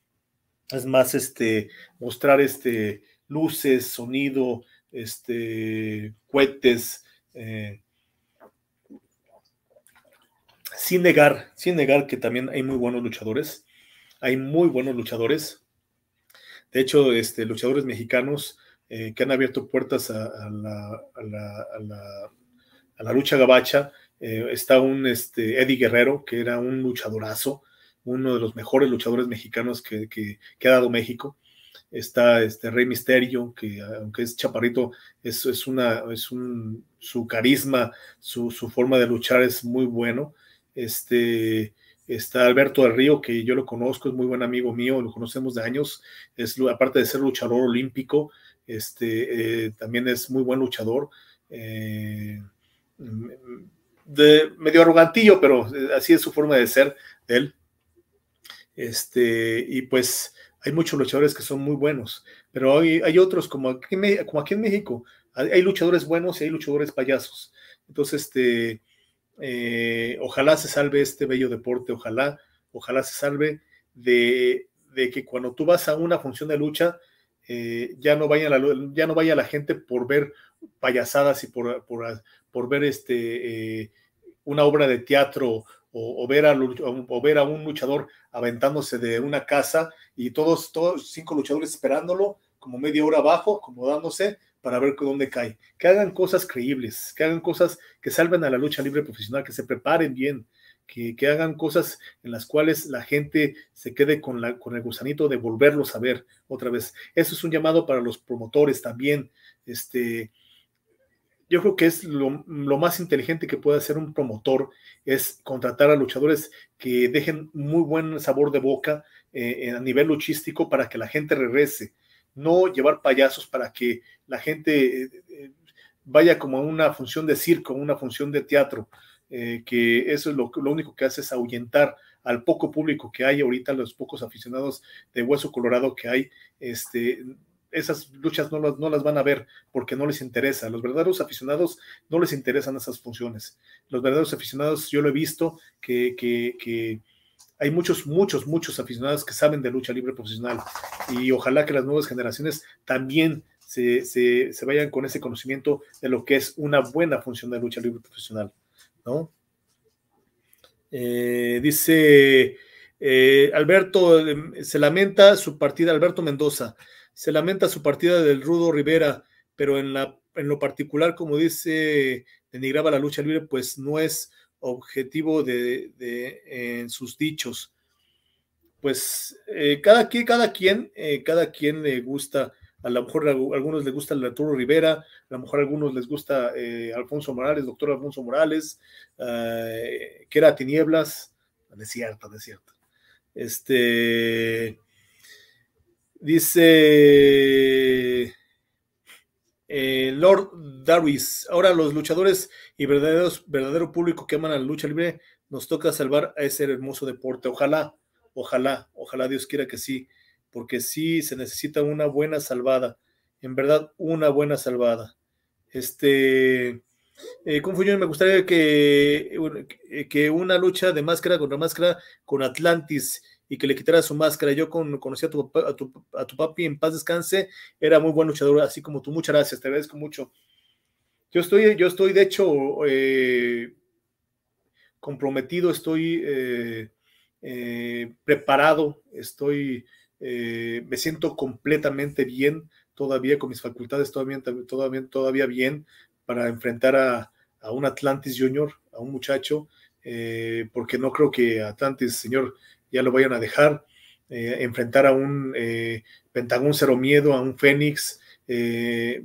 es más este, mostrar este, luces, sonido, este, cohetes, eh, sin negar, sin negar que también hay muy buenos luchadores, hay muy buenos luchadores. De hecho, este, luchadores mexicanos eh, que han abierto puertas a, la, lucha gabacha. Eh, está un este, Eddie Guerrero, que era un luchadorazo, uno de los mejores luchadores mexicanos que, ha dado México está este Rey Misterio, que aunque es chaparrito, es, una, es un, su carisma, su, su, forma de luchar es muy bueno. Este, Está Alberto del Río, que yo lo conozco, es muy buen amigo mío, lo conocemos de años. Es, aparte de ser luchador olímpico, este, eh, también es muy buen luchador. Eh, mm, de, medio arrogantillo, pero eh, así es su forma de ser él. Este, y pues hay muchos luchadores que son muy buenos, pero hay, otros, como aquí, en México, hay luchadores buenos y hay luchadores payasos. Entonces, este, eh, ojalá se salve este bello deporte, ojalá, ojalá se salve de, que cuando tú vas a una función de lucha, eh, ya, no vaya la, ya no vaya la gente por ver payasadas y por, por, ver este, eh, una obra de teatro o, ver a, o, ver a, un luchador aventándose de una casa y todos, todos cinco luchadores esperándolo como media hora abajo, acomodándose para ver dónde cae. Que hagan cosas creíbles, que hagan cosas que salven a la lucha libre profesional, que se preparen bien, que, hagan cosas en las cuales la gente se quede con, la, con el gusanito de volverlos a ver otra vez. Eso es un llamado para los promotores también. Este, yo creo que es lo, más inteligente que puede hacer un promotor, es contratar a luchadores que dejen muy buen sabor de boca eh, a nivel luchístico para que la gente regrese no llevar payasos para que la gente eh, eh, vaya como a una función de circo, una función de teatro, eh, que eso es lo, lo, único que hace es ahuyentar al poco público que hay ahorita, los pocos aficionados de hueso colorado que hay, este, esas luchas no las, no las van a ver porque no les interesa. Los verdaderos aficionados no les interesan esas funciones. Los verdaderos aficionados, yo lo he visto, que, que hay muchos, muchos, muchos aficionados que saben de lucha libre profesional y ojalá que las nuevas generaciones también se, se, vayan con ese conocimiento de lo que es una buena función de lucha libre profesional, ¿no? Eh, dice eh, Alberto, em, se lamenta su partida, Alberto Mendoza, se lamenta su partida del Rudo Rivera, pero en, la, en lo particular, como dice, denigraba la lucha libre, pues no es objetivo de, eh, sus dichos. Pues cada, eh, cada quien, eh, cada quien le gusta, a lo mejor a algunos les gusta el Arturo Rivera, a lo mejor a algunos les gusta Alfonso Morales, doctor Alfonso Morales, que era Tinieblas, no es cierto, cierto. Este, dice... Eh, Lord Darwis, ahora los luchadores y verdaderos, verdadero público que aman a la lucha libre, nos toca salvar a ese hermoso deporte. Ojalá, ojalá, ojalá Dios quiera que sí, porque sí se necesita una buena salvada, en verdad, una buena salvada. Este, eh, me gustaría que, eh, que una lucha de máscara contra máscara con Atlantis y que le quitara su máscara. Yo conocí a tu, a, tu, papi en paz descanse, era muy buen luchador, así como tú. Muchas gracias, te agradezco mucho. Yo estoy, yo estoy de hecho, eh, comprometido, estoy eh, eh, preparado, estoy, me siento completamente bien todavía, con mis facultades todavía, todavía, todavía bien para enfrentar a, a un Atlantis Junior, a un muchacho, porque no creo que Atlantis, señor ya lo vayan a dejar, eh, enfrentar a un eh, Pentagón Cero Miedo, a un Fénix. Eh,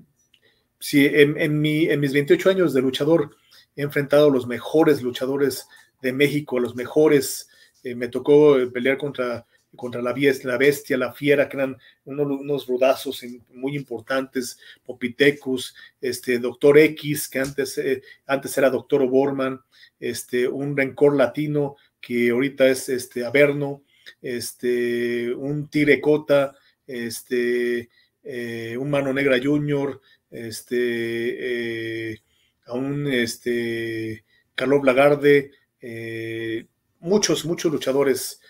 si en, mis 28 años de luchador he enfrentado a los mejores luchadores de México, a los mejores. me tocó pelear contra, contra la, bestia, la fiera, que eran unos, rodazos rudazos muy importantes, Popitecus, este, Doctor X, que antes, antes era Doctor O'Borman, este, un rencor latino, que ahorita es este Averno, este, un Tirecota, este, eh, un Mano Negra Junior, este, eh, a un este, Carlos Blagarde, eh, muchos, muchos luchadores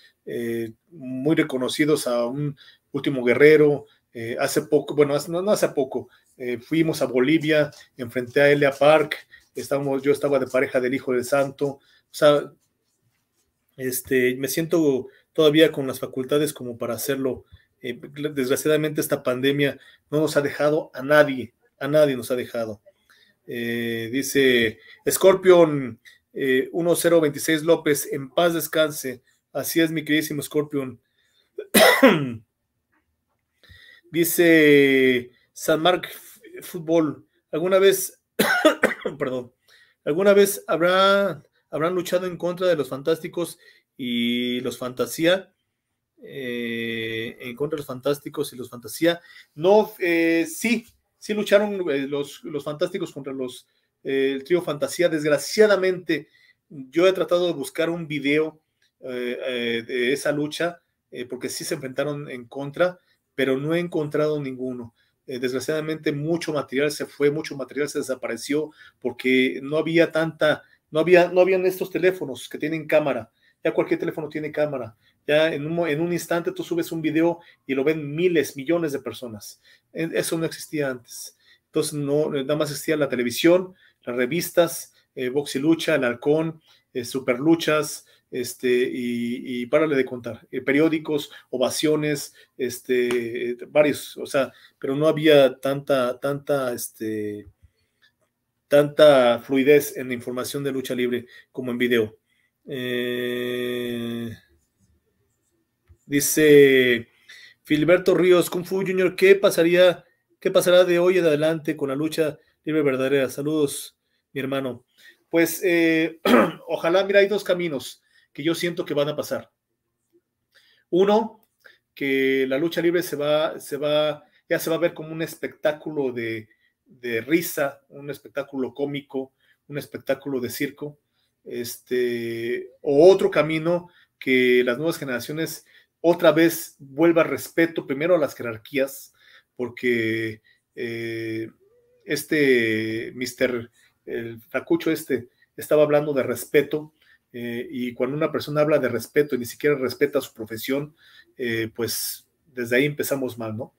muy reconocidos, a un Último Guerrero, hace poco, bueno, no, hace poco, fuimos a Bolivia, enfrenté a Elia Park, estamos yo estaba de pareja del Hijo del Santo, o sea, este, me siento todavía con las facultades como para hacerlo. Eh, desgraciadamente esta pandemia no nos ha dejado a nadie, a nadie nos ha dejado. Eh, dice Scorpion 1026 eh, López, en paz descanse. Así es, mi queridísimo Scorpion. dice San Marc Fútbol, ¿alguna vez, perdón, alguna vez habrá habrán luchado en contra de los fantásticos y los fantasía. Eh, en contra de los fantásticos y los fantasía. No, eh, sí, sí lucharon eh, los, fantásticos contra los el trío fantasía. Desgraciadamente, yo he tratado de buscar un video de esa lucha, porque sí se enfrentaron en contra, pero no he encontrado ninguno. desgraciadamente, mucho material se fue, mucho material se desapareció, porque no había tanta no, había, no habían estos teléfonos que tienen cámara. Ya cualquier teléfono tiene cámara. Ya en un, instante tú subes un video y lo ven miles, millones de personas. E, eso no existía antes. Entonces, no, nada más existía la televisión, las revistas, eh, Box y Lucha, El Halcón, eh, Super Luchas, este, y, y, párale de contar, eh, periódicos, ovaciones, este, varios, o sea, pero no había tanta, tanta, este, tanta fluidez en la información de lucha libre como en video. Eh, dice Filiberto Ríos, Kung Fu Junior, ¿qué pasaría, qué pasará de hoy en adelante con la lucha libre verdadera? Saludos, mi hermano. Pues eh, ojalá, mira, hay dos caminos que yo siento que van a pasar. Uno, que la lucha libre se va, se va, ya se va a ver como un espectáculo de, de risa, un espectáculo cómico, un espectáculo de circo, este, o otro camino que las nuevas generaciones otra vez vuelva respeto primero a las jerarquías, porque eh, este Mr. el tacucho este estaba hablando de respeto, eh, y cuando una persona habla de respeto y ni siquiera respeta su profesión, eh, pues desde ahí empezamos mal, ¿no?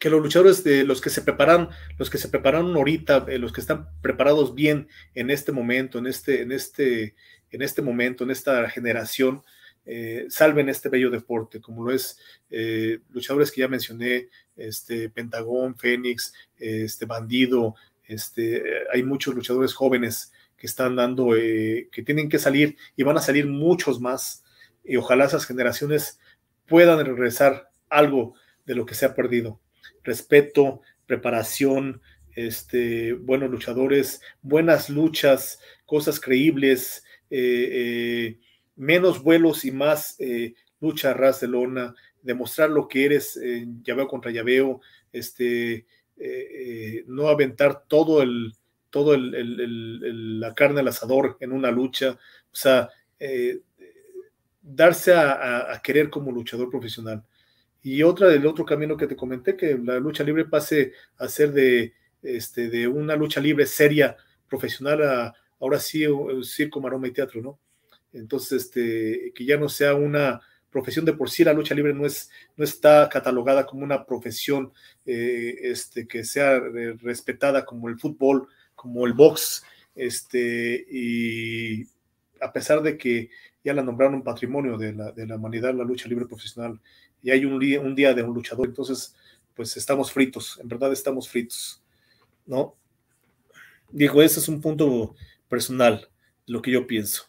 que los luchadores de los que se preparan, los que se prepararon ahorita, eh, los que están preparados bien en este momento, en este, en este, en este momento, en esta generación, eh, salven este bello deporte, como lo es eh, luchadores que ya mencioné, este Pentagón, Fénix, este Bandido, este, hay muchos luchadores jóvenes que están dando, que tienen que salir y van a salir muchos más. Y ojalá esas generaciones puedan regresar algo de lo que se ha perdido respeto, preparación, este, buenos luchadores, buenas luchas, cosas creíbles, eh, eh, menos vuelos y más eh, lucha a ras de lona, demostrar lo que eres en llaveo contra llaveo, este, no aventar todo el todo la carne al asador en una lucha, o sea, darse a querer como luchador profesional. Y otra del otro camino que te comenté, que la lucha libre pase a ser de, este, de una lucha libre seria, profesional, a ahora sí un circo, maroma y teatro, ¿no? Entonces, este, que ya no sea una profesión de por sí, la lucha libre no, es, no está catalogada como una profesión eh, este, que sea respetada como el fútbol, como el box, este, y a pesar de que ya la nombraron patrimonio de la, de la humanidad, la lucha libre profesional y hay un día, de un luchador. Entonces, pues estamos fritos, en verdad estamos fritos, ¿no? Digo, ese es un punto personal, lo que yo pienso.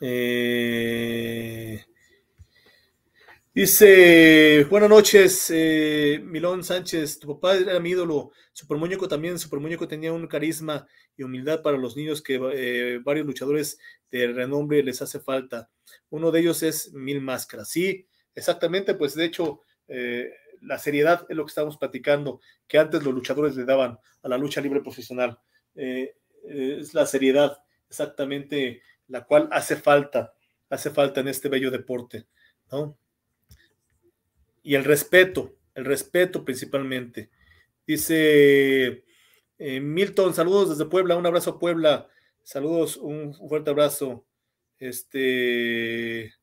Eh, Dice, buenas noches, eh, Milón Sánchez, tu papá era mi ídolo, Supermuñeco también, Super tenía un carisma y humildad para los niños que eh, varios luchadores de renombre les hace falta. Uno de ellos es Mil Máscaras. Sí, exactamente, pues de hecho, eh, la seriedad es lo que estábamos platicando, que antes los luchadores le daban a la lucha libre profesional. es la seriedad, exactamente, la cual hace falta, hace falta en este bello deporte, ¿no? y el respeto, el respeto principalmente. Dice eh, Milton, saludos desde Puebla, un abrazo Puebla, saludos, un fuerte abrazo. Este.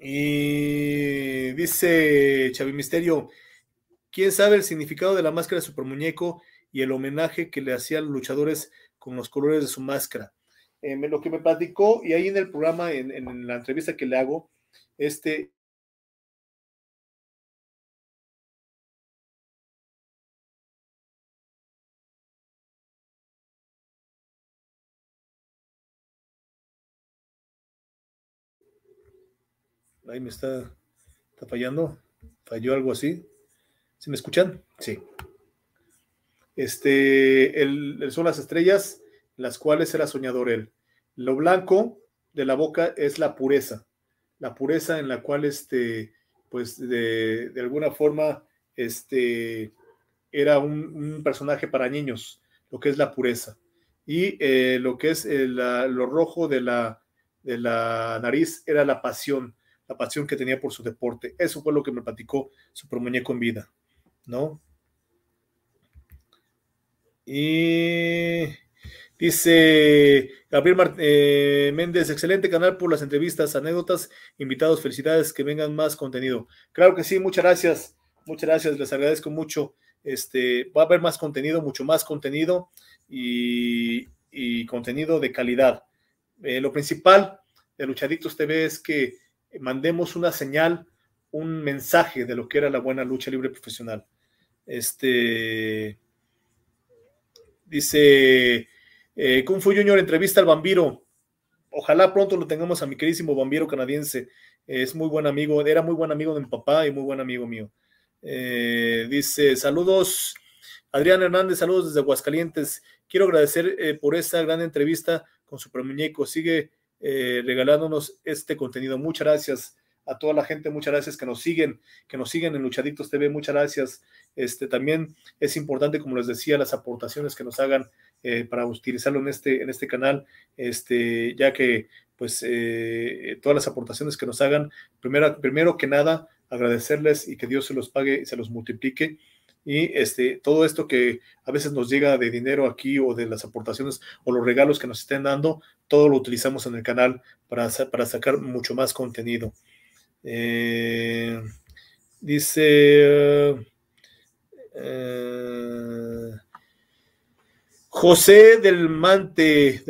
Y dice Chavi Misterio, ¿quién sabe el significado de la máscara de Super Muñeco y el homenaje que le hacían los luchadores con los colores de su máscara? Eh, lo que me platicó, y ahí en el programa, en la entrevista que le hago, este, Ahí me está, fallando. Falló algo así. ¿Se me escuchan? Sí. Este, son las estrellas, las cuales era soñador él. Lo blanco de la boca es la pureza la pureza en la cual, este, pues de, alguna forma, este, era un, personaje para niños, lo que es la pureza. Y eh, lo que es el, eh, lo rojo de la, de la nariz era la pasión, la pasión que tenía por su deporte. Eso fue lo que me platicó su Muñeco en vida, ¿no? Y Dice Gabriel eh, Méndez, excelente canal por las entrevistas, anécdotas, invitados, felicidades, que vengan más contenido. Claro que sí, muchas gracias, muchas gracias, les agradezco mucho. Este, va a haber más contenido, mucho más contenido y, contenido de calidad. Eh, lo principal de luchaditos TV es que mandemos una señal, un mensaje de lo que era la buena lucha libre profesional. Este dice eh, Kung Fu Junior entrevista al Bambiro. Ojalá pronto lo tengamos a mi queridísimo Bambiro canadiense. es muy buen amigo, era muy buen amigo de mi papá y muy buen amigo mío. Eh, dice, saludos, Adrián Hernández, saludos desde Aguascalientes. Quiero agradecer eh, por esta gran entrevista con Super Muñeco. Sigue regalándonos este contenido. Muchas gracias a toda la gente, muchas gracias que nos siguen, que nos siguen en Luchadictos TV, muchas gracias. Este, también es importante, como les decía, las aportaciones que nos hagan eh, para utilizarlo en este, en este canal, este, ya que pues eh, todas las aportaciones que nos hagan, primero, primero que nada, agradecerles y que Dios se los pague y se los multiplique. Y este, todo esto que a veces nos llega de dinero aquí o de las aportaciones o los regalos que nos estén dando, todo lo utilizamos en el canal para, para sacar mucho más contenido. Eh, dice... Eh, José del Monte,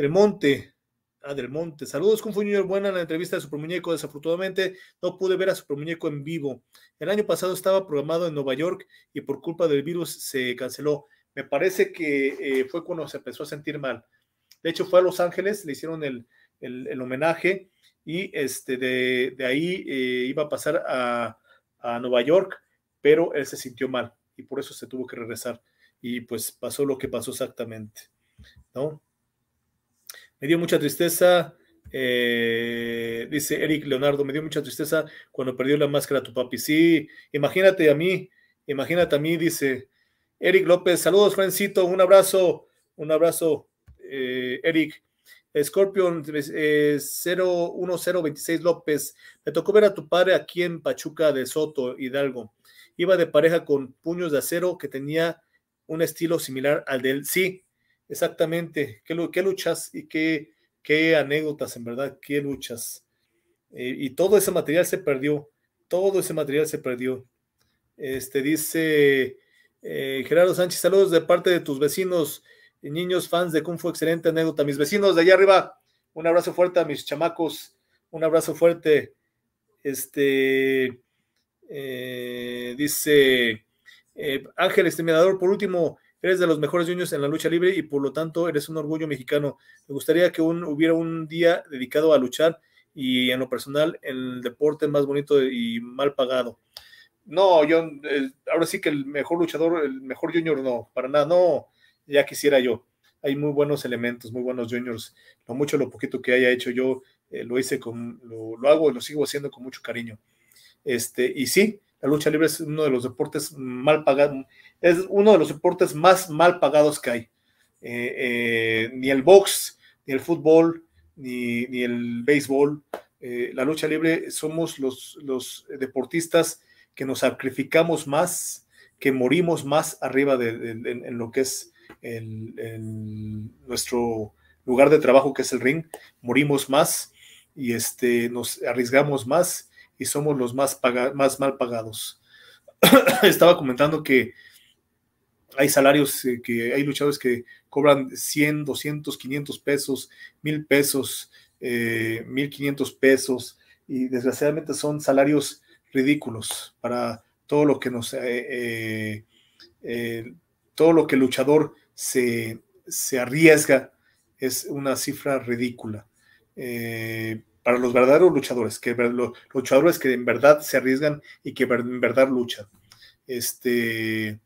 ah, del Monte, saludos con buena la entrevista de Super Muñeco, desafortunadamente no pude ver a Super Muñeco en vivo. El año pasado estaba programado en Nueva York y por culpa del virus se canceló. Me parece que eh, fue cuando se empezó a sentir mal. De hecho, fue a Los Ángeles, le hicieron el, el homenaje y este, de, ahí eh, iba a pasar a, Nueva York, pero él se sintió mal y por eso se tuvo que regresar. Y pues pasó lo que pasó exactamente, ¿no? Me dio mucha tristeza, eh, dice Eric Leonardo, me dio mucha tristeza cuando perdió la máscara tu papi. Sí, imagínate a mí, imagínate a mí, dice Eric López, saludos, Francito, un abrazo, un abrazo, eh, Eric. Scorpion 01026 eh, López. Me tocó ver a tu padre aquí en Pachuca de Soto, Hidalgo. Iba de pareja con puños de acero que tenía un estilo similar al del. Sí, exactamente. Qué, luchas y qué, qué anécdotas, en verdad, qué luchas. Eh, y todo ese material se perdió. Todo ese material se perdió. Este dice eh, Gerardo Sánchez, saludos de parte de tus vecinos niños fans de Kung Fu, excelente anécdota. Mis vecinos de allá arriba, un abrazo fuerte a mis chamacos, un abrazo fuerte. Este eh, dice eh, Ángel Exterminador, por último, eres de los mejores juniors en la lucha libre y por lo tanto eres un orgullo mexicano. Me gustaría que hubiera un día dedicado a luchar y en lo personal el deporte más bonito y mal pagado. No, yo eh, ahora sí que el mejor luchador, el mejor junior no, para nada, no ya quisiera yo. Hay muy buenos elementos, muy buenos juniors. Lo mucho, lo poquito que haya hecho yo, eh, lo hice con, lo, hago y lo sigo haciendo con mucho cariño. Este, y sí, la lucha libre es uno de los deportes mal pagados, es uno de los deportes más mal pagados que hay. Eh, eh, ni el box, ni el fútbol, ni, el béisbol, la lucha libre somos los, los, deportistas que nos sacrificamos más, que morimos más arriba de, en, lo que es el, nuestro lugar de trabajo que es el ring, morimos más y este, nos arriesgamos más y somos los más, más mal pagados. Estaba comentando que hay salarios, eh, que hay luchadores que cobran 100, 200, 500 pesos, 1000 pesos, 1500 eh, pesos y desgraciadamente son salarios ridículos para todo lo que nos... Eh, todo lo que el luchador se, arriesga es una cifra ridícula. Eh, para los verdaderos luchadores, que los luchadores que en verdad se arriesgan y que en verdad luchan. Este,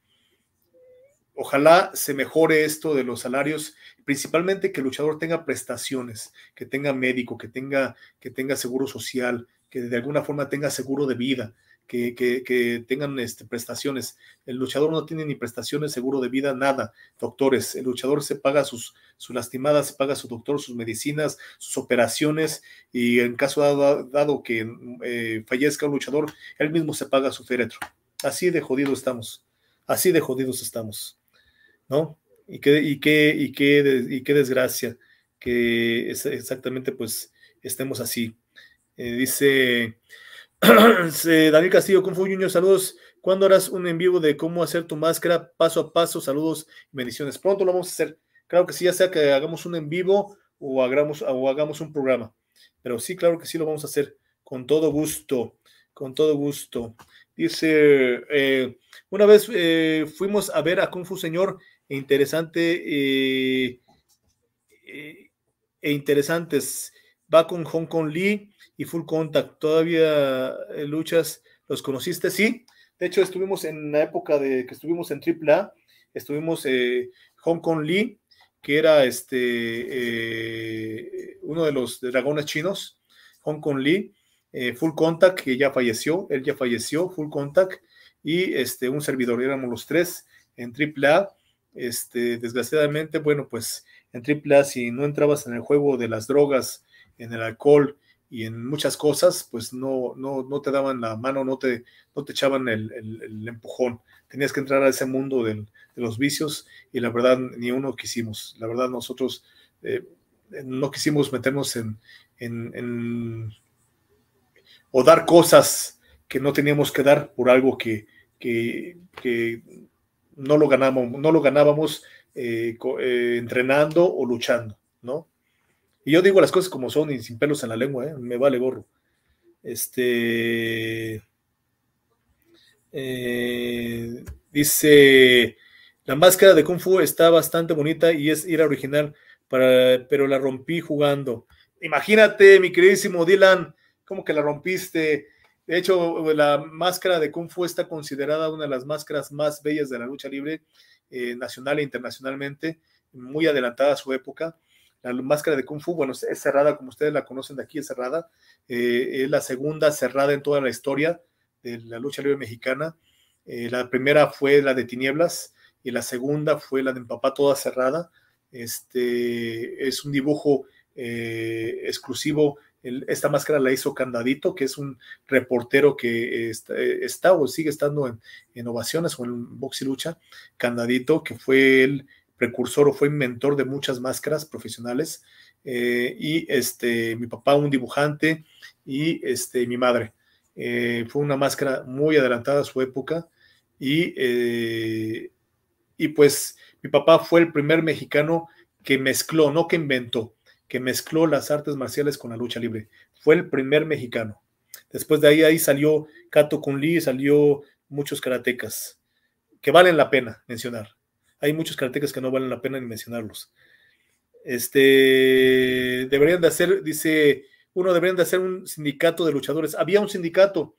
ojalá se mejore esto de los salarios, principalmente que el luchador tenga prestaciones, que tenga médico, que tenga, que tenga seguro social, que de alguna forma tenga seguro de vida, que, tengan este, prestaciones. El luchador no tiene ni prestaciones, seguro de vida, nada. Doctores, el luchador se paga sus, sus lastimadas, se paga su doctor, sus medicinas, sus operaciones y en caso dado, que eh, fallezca un luchador, él mismo se paga su féretro. Así de jodidos estamos. Así de jodidos estamos. ¿No? Y qué, y qué, y qué, y qué desgracia que exactamente pues estemos así. Eh, dice Daniel Castillo, Kung Fu Junior, saludos. ¿Cuándo harás un en vivo de cómo hacer tu máscara paso a paso? Saludos y bendiciones. Pronto lo vamos a hacer. Claro que sí, ya sea que hagamos un en vivo o hagamos, o hagamos un programa. Pero sí, claro que sí lo vamos a hacer. Con todo gusto. Con todo gusto. Dice, eh, una vez eh, fuimos a ver a Kung Fu Señor, e interesante, eh, e interesantes. Va con Hong Kong Lee y Full Contact. ¿Todavía eh, luchas? ¿Los conociste? Sí. De hecho, estuvimos en la época de que estuvimos en AAA, estuvimos eh, Hong Kong Lee, que era este eh, uno de los dragones chinos, Hong Kong Lee, Full Contact, que ya falleció, él ya falleció, Full Contact, y este, un servidor, éramos los tres en AAA. Este, desgraciadamente, bueno, pues en AAA, si no entrabas en el juego de las drogas, en el alcohol y en muchas cosas, pues no, no, no te daban la mano, no te, no te echaban el, empujón. Tenías que entrar a ese mundo de los vicios y la verdad ni uno quisimos. La verdad nosotros eh, no quisimos meternos en, en, en, o dar cosas que no teníamos que dar por algo que, no lo ganábamos, no lo ganábamos eh, eh, entrenando o luchando, ¿no? Y yo digo las cosas como son y sin pelos en la lengua, ¿eh? me vale gorro. Este. Eh, dice: La máscara de Kung Fu está bastante bonita y es ir original, para, pero la rompí jugando. Imagínate, mi queridísimo Dylan, como que la rompiste. De hecho, la máscara de Kung Fu está considerada una de las máscaras más bellas de la lucha libre, eh, nacional e internacionalmente, muy adelantada a su época la máscara de Kung Fu, bueno, es cerrada, como ustedes la conocen de aquí, es cerrada. Eh, es la segunda cerrada en toda la historia de la lucha libre mexicana. Eh, la primera fue la de Tinieblas y la segunda fue la de Empapá, toda cerrada. Este, es un dibujo eh, exclusivo. esta máscara la hizo Candadito, que es un reportero que está, o sigue estando en, Ovaciones o en Box y Lucha. Candadito, que fue el precursor o fue inventor de muchas máscaras profesionales. Eh, y este, mi papá, un dibujante, y este, mi madre. Eh, fue una máscara muy adelantada a su época. Y, eh, y pues mi papá fue el primer mexicano que mezcló, no que inventó, que mezcló las artes marciales con la lucha libre. Fue el primer mexicano. Después de ahí, ahí salió Kato Kunli, salió muchos karatecas, que valen la pena mencionar. Hay muchos karatecas que no valen la pena ni mencionarlos. Este, deberían de hacer, dice uno, deberían de hacer un sindicato de luchadores. Había un sindicato,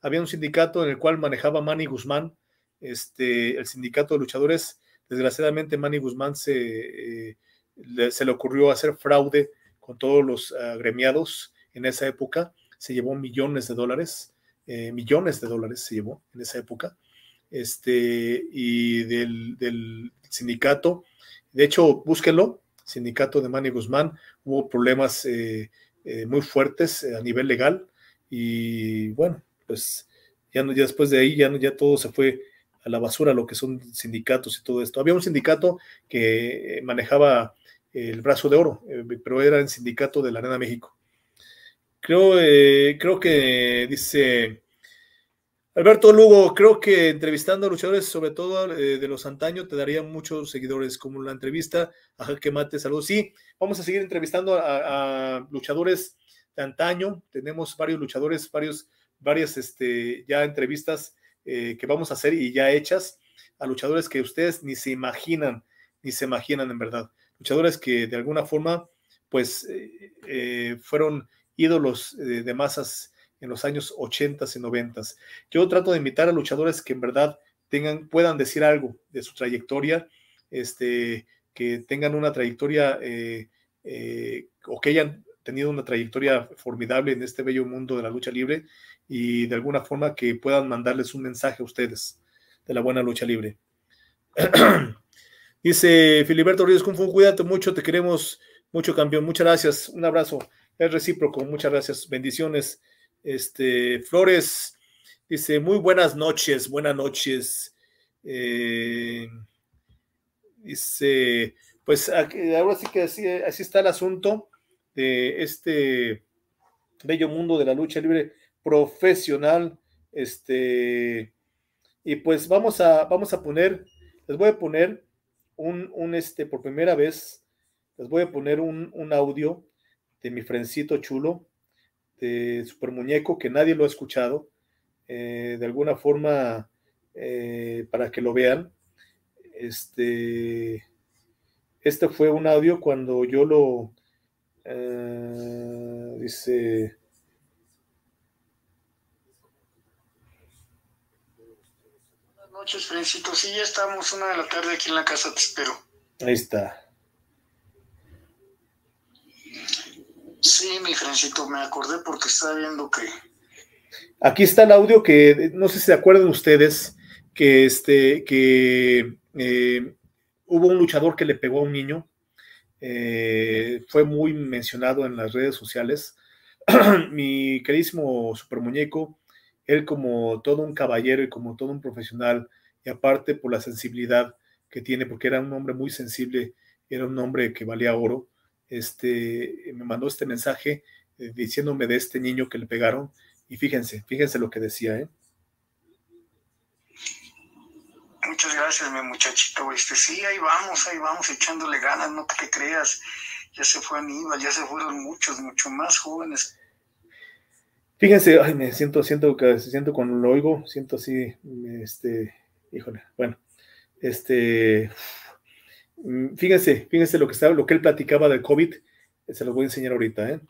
había un sindicato en el cual manejaba Manny Guzmán, este, el sindicato de luchadores. Desgraciadamente, Manny Guzmán se, eh, le, se le ocurrió hacer fraude con todos los gremiados en esa época. Se llevó millones de dólares, eh, millones de dólares se llevó en esa época este, y del, del sindicato. De hecho, búsquenlo, sindicato de Manny Guzmán, hubo problemas eh, eh, muy fuertes eh, a nivel legal y bueno, pues ya, no, ya después de ahí ya, todo se fue a la basura, lo que son sindicatos y todo esto. Había un sindicato que manejaba el brazo de oro, pero era el sindicato de la Arena México. Creo, creo que dice Alberto Lugo, creo que entrevistando a luchadores, sobre todo eh, de los antaños, te daría muchos seguidores, como la entrevista a que Mate. Saludos. Sí, vamos a seguir entrevistando a, luchadores de antaño. Tenemos varios luchadores, varios, varias este, ya entrevistas eh, que vamos a hacer y ya hechas a luchadores que ustedes ni se imaginan, ni se imaginan en verdad. Luchadores que de alguna forma, pues, eh, fueron ídolos de masas en los años 80 y 90. Yo trato de invitar a luchadores que en verdad tengan, puedan decir algo de su trayectoria, este, que tengan una trayectoria eh, eh, o que hayan tenido una trayectoria formidable en este bello mundo de la lucha libre y de alguna forma que puedan mandarles un mensaje a ustedes de la buena lucha libre. Dice Filiberto Ríos con cuídate mucho, te queremos mucho, campeón. Muchas gracias, un abrazo. Es recíproco, muchas gracias. Bendiciones. Este, Flores dice, muy buenas noches, buenas noches. Eh, dice, pues ahora sí que así, está el asunto de este bello mundo de la lucha libre profesional. Este, y pues vamos a, vamos a poner, les voy a poner un, un este, por primera vez, les voy a poner un, un audio de mi frencito chulo de este, Super Muñeco, que nadie lo ha escuchado, eh, de alguna forma, eh, para que lo vean. Este, este fue un audio cuando yo lo, eh, dice buenas noches, frencitos, Sí, ya estamos una de la tarde aquí en la casa, te espero. Ahí está. Sí, mi francito, me acordé porque estaba viendo que. Aquí está el audio que, no sé si se acuerdan ustedes, que este, que eh, hubo un luchador que le pegó a un niño. Eh, fue muy mencionado en las redes sociales. Mi queridísimo super muñeco, él como todo un caballero y como todo un profesional, y aparte por la sensibilidad que tiene, porque era un hombre muy sensible, era un hombre que valía oro este, me mandó este mensaje eh, diciéndome de este niño que le pegaron. Y fíjense, fíjense lo que decía, ¿eh? Muchas gracias, mi muchachito. Este, sí, ahí vamos, ahí vamos, echándole ganas, no te creas. Ya se fue Aníbal, ya se fueron muchos, mucho más jóvenes. Fíjense, ay, me siento, siento, siento cuando lo oigo, siento así, este, híjole, bueno, este, Mm, fíjense, fíjense lo que, estaba, lo que él platicaba del COVID, se los voy a enseñar ahorita. ¿eh?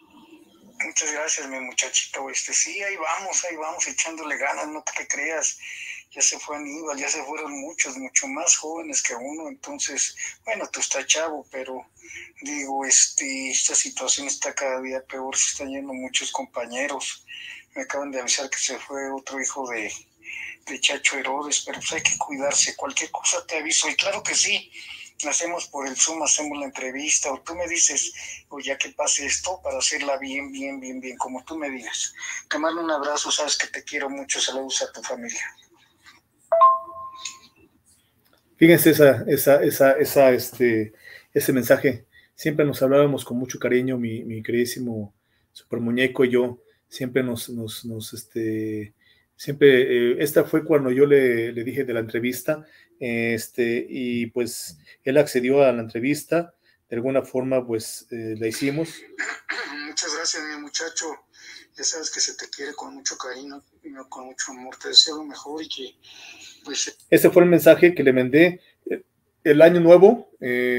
Muchas gracias, mi muchachito. Este, sí, ahí vamos, ahí vamos, echándole ganas, no te creas. Ya se fue ya se fueron muchos, mucho más jóvenes que uno. Entonces, bueno, tú estás chavo, pero digo, este, esta situación está cada día peor, se están yendo muchos compañeros. Me acaban de avisar que se fue otro hijo de, de Chacho Herodes, pero pues hay que cuidarse. Cualquier cosa te aviso, y claro que sí hacemos por el Zoom, hacemos la entrevista, o tú me dices, o ya que pase esto, para hacerla bien, bien, bien, bien, como tú me digas. Te mando un abrazo, sabes que te quiero mucho, saludos a tu familia. Fíjense esa, esa, esa, esa, este, ese mensaje. Siempre nos hablábamos con mucho cariño, mi, mi queridísimo super muñeco y yo. Siempre nos, nos, nos este, siempre, eh, esta fue cuando yo le, le dije de la entrevista este, y pues él accedió a la entrevista, de alguna forma pues eh, la hicimos. Muchas gracias, mi muchacho. Ya sabes que se te quiere con mucho cariño, con mucho amor. Te deseo lo mejor y que pues... Eh, Ese fue el mensaje que le mandé eh, el año nuevo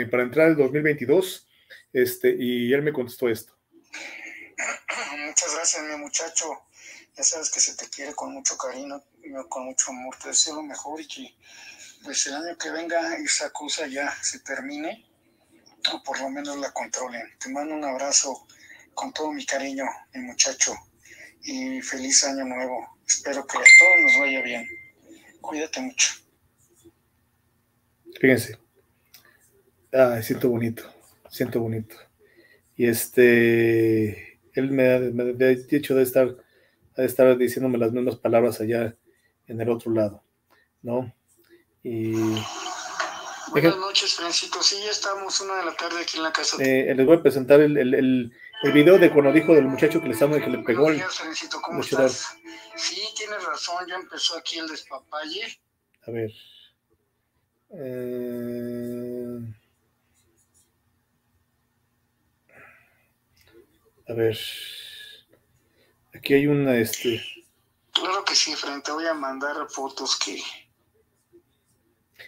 para entrar el 2022 este, y él me contestó esto. Muchas gracias, mi muchacho. Ya sabes que se te quiere con mucho cariño, con mucho amor. Te deseo lo mejor y que pues el año que venga esa cosa ya se termine o por lo menos la controlen. Te mando un abrazo con todo mi cariño, mi muchacho, y feliz año nuevo. Espero que a todos nos vaya bien. Cuídate mucho. Fíjense. Ay, siento bonito, siento bonito. Y este, él me ha, me dicho de estar, de estar diciéndome las mismas palabras allá en el otro lado, ¿no? Eh, Buenas noches, francito. Sí, ya estamos una de la tarde aquí en la casa. Eh, eh, les voy a presentar el, el, el, video de cuando dijo del muchacho que le que le pegó. Buenos ¿cómo estás? Sí, tienes razón, ya empezó aquí el despapalle. A ver. A ver. Aquí hay una, este... Claro que sí, frente. Voy a mandar fotos que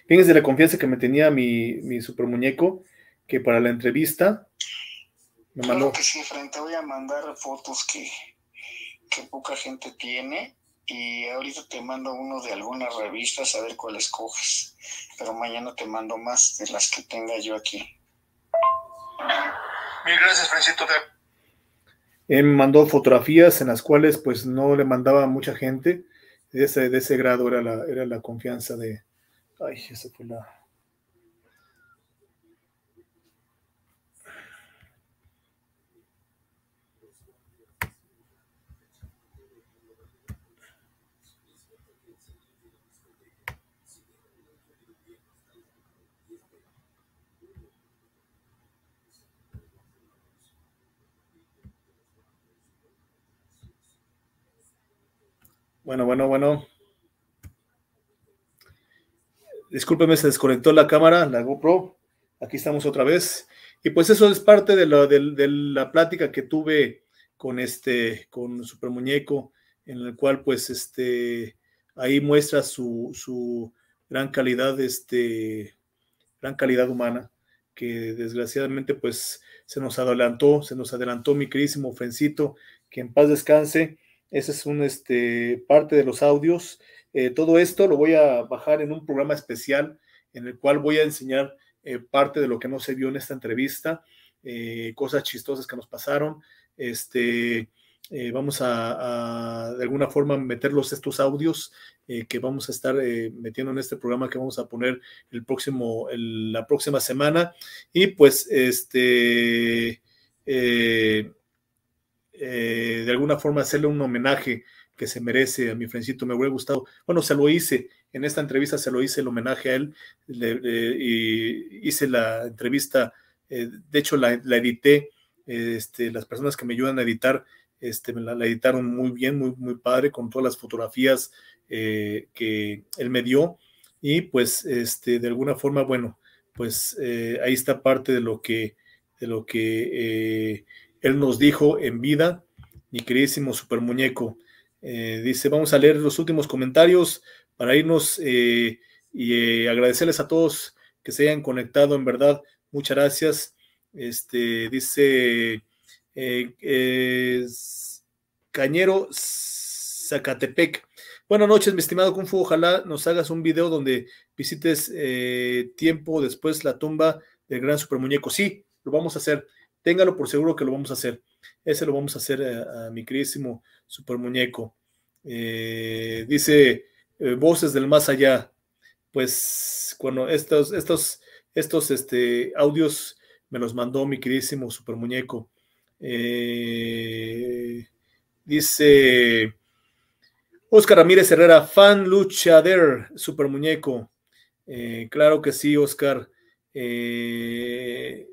de la confianza que me tenía mi, mi super muñeco, que para la entrevista me mandó. que sí, voy a mandar fotos que, que poca gente tiene y ahorita te mando uno de algunas revistas a ver cuál escoges. Pero mañana te mando más de las que tenga yo aquí. Mil gracias, Francisco. me mandó fotografías en las cuales pues no le mandaba mucha gente. De ese, de ese grado era la, era la confianza de, Ay, esa fue la. Bueno, bueno, bueno. Discúlpeme, se desconectó la cámara, la GoPro. Aquí estamos otra vez. Y pues eso es parte de la, la plática que tuve con este, con Super Muñeco, en el cual pues este, ahí muestra su, su gran calidad, este, gran calidad humana, que desgraciadamente pues se nos adelantó, se nos adelantó mi querísimo Frencito, que en paz descanse. Ese es un, este, parte de los audios. Eh, todo esto lo voy a bajar en un programa especial en el cual voy a enseñar eh, parte de lo que no se vio en esta entrevista, eh, cosas chistosas que nos pasaron. Este, vamos a, de alguna forma meterlos estos audios que vamos a estar metiendo en este programa que vamos a poner el próximo, la próxima semana. Y pues, este, de alguna forma hacerle un homenaje que se merece a mi Frencito. Me hubiera gustado, bueno, se lo hice, en esta entrevista se lo hice el homenaje a él, y hice la entrevista, eh, de hecho la, edité, este, las personas que me ayudan a editar, este, la, editaron muy bien, muy, muy padre, con todas las fotografías eh, que él me dio, y pues este, de alguna forma, bueno, pues eh, ahí está parte de lo que, de lo que él nos dijo en vida, mi queridísimo super muñeco. Eh, dice, vamos a leer los últimos comentarios para irnos eh, y eh, agradecerles a todos que se hayan conectado, en verdad. Muchas gracias. Este, dice Cañero Zacatepec. Buenas noches, mi estimado Kung Ojalá nos hagas un video donde visites tiempo después la tumba del gran supermuñeco. Sí, lo vamos a hacer téngalo por seguro que lo vamos a hacer. Ese lo vamos a hacer eh, a, mi queridísimo super muñeco. Eh, dice eh, voces del más allá. Pues cuando estos, estos, estos este, audios me los mandó mi queridísimo super muñeco. dice Oscar Ramírez Herrera, fan luchader, super muñeco. claro que sí, Oscar. Eh,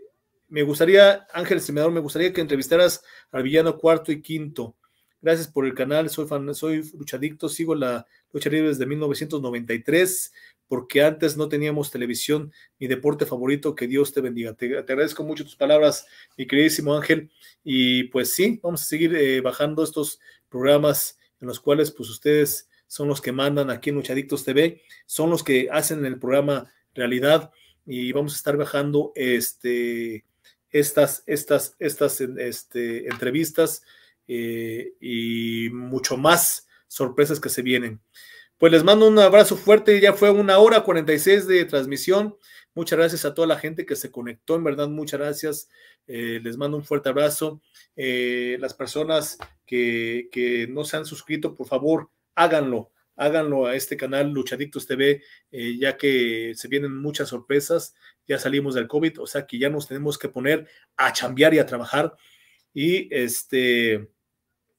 me gustaría, Ángel Semedor, me gustaría que entrevistaras al villano cuarto y quinto. Gracias por el canal, soy fan, soy luchadicto, sigo la lucha libre desde 1993, porque antes no teníamos televisión, mi deporte favorito, que Dios te bendiga. Te, agradezco mucho tus palabras, mi queridísimo Ángel, y pues sí, vamos a seguir eh, bajando estos programas en los cuales pues ustedes son los que mandan aquí en Luchadictos TV, son los que hacen el programa realidad y vamos a estar bajando este estas, estas, estas este, entrevistas eh, y mucho más sorpresas que se vienen. Pues les mando un abrazo fuerte, ya fue una hora 46 de transmisión. Muchas gracias a toda la gente que se conectó, en verdad, muchas gracias. Eh, les mando un fuerte abrazo. Eh, las personas que no se han suscrito, por favor, háganlo háganlo a este canal Luchadictos TV, eh, ya que se vienen muchas sorpresas, ya salimos del COVID, o sea que ya nos tenemos que poner a chambear y a trabajar y este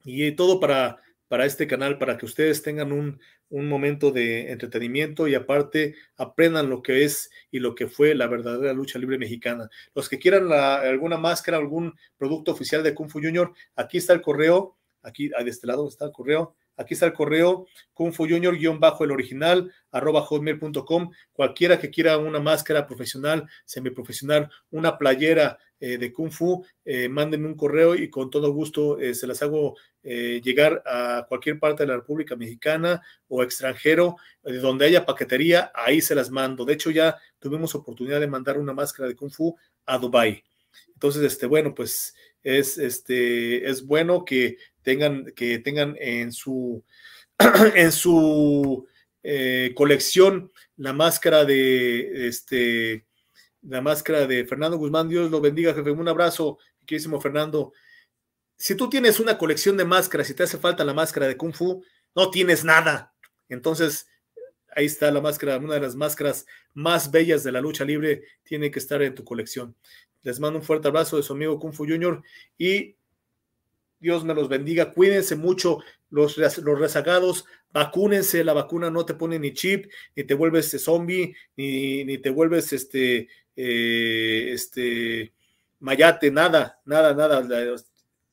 y todo para para este canal, para que ustedes tengan un, momento de entretenimiento y aparte aprendan lo que es y lo que fue la verdadera lucha libre mexicana. Los que quieran alguna máscara, algún producto oficial de Kung Fu Junior, aquí está el correo, aquí ah, de este lado está el correo, Aquí está el correo bajo el original arroba Cualquiera que quiera una máscara profesional, semiprofesional, una playera eh, de Kung Fu, eh, mándenme un correo y con todo gusto eh, se las hago llegar a cualquier parte de la República Mexicana o extranjero, donde haya paquetería, ahí se las mando. De hecho, ya tuvimos oportunidad de mandar una máscara de Kung Fu a Dubai. Entonces, este, bueno, pues es, este, es bueno que tengan, que tengan en su, en su eh, colección la máscara de este, la máscara de Fernando Guzmán. Dios lo bendiga, jefe. Un abrazo, queridísimo Fernando. Si tú tienes una colección de máscaras y te hace falta la máscara de Kung Fu, no tienes nada. Entonces, ahí está la máscara, una de las máscaras más bellas de la lucha libre, tiene que estar en tu colección. Les mando un fuerte abrazo de su amigo Kung Fu Junior y Dios me los bendiga. Cuídense mucho los, rezagados, vacúnense, la vacuna no te pone ni chip, ni te vuelves eh, zombie, ni, ni te vuelves este, eh, este mayate, nada, nada, nada.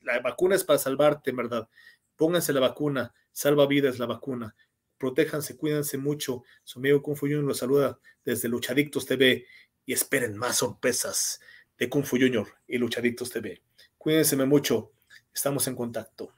La, vacuna es para salvarte, verdad. Pónganse la vacuna, salva vidas la vacuna. Protéjanse, cuídense mucho. Su amigo Kung Fu Junior los saluda desde Luchadictos TV y esperen más sorpresas de Kung Fu Junior y Luchaditos TV. Cuídense mucho, estamos en contacto.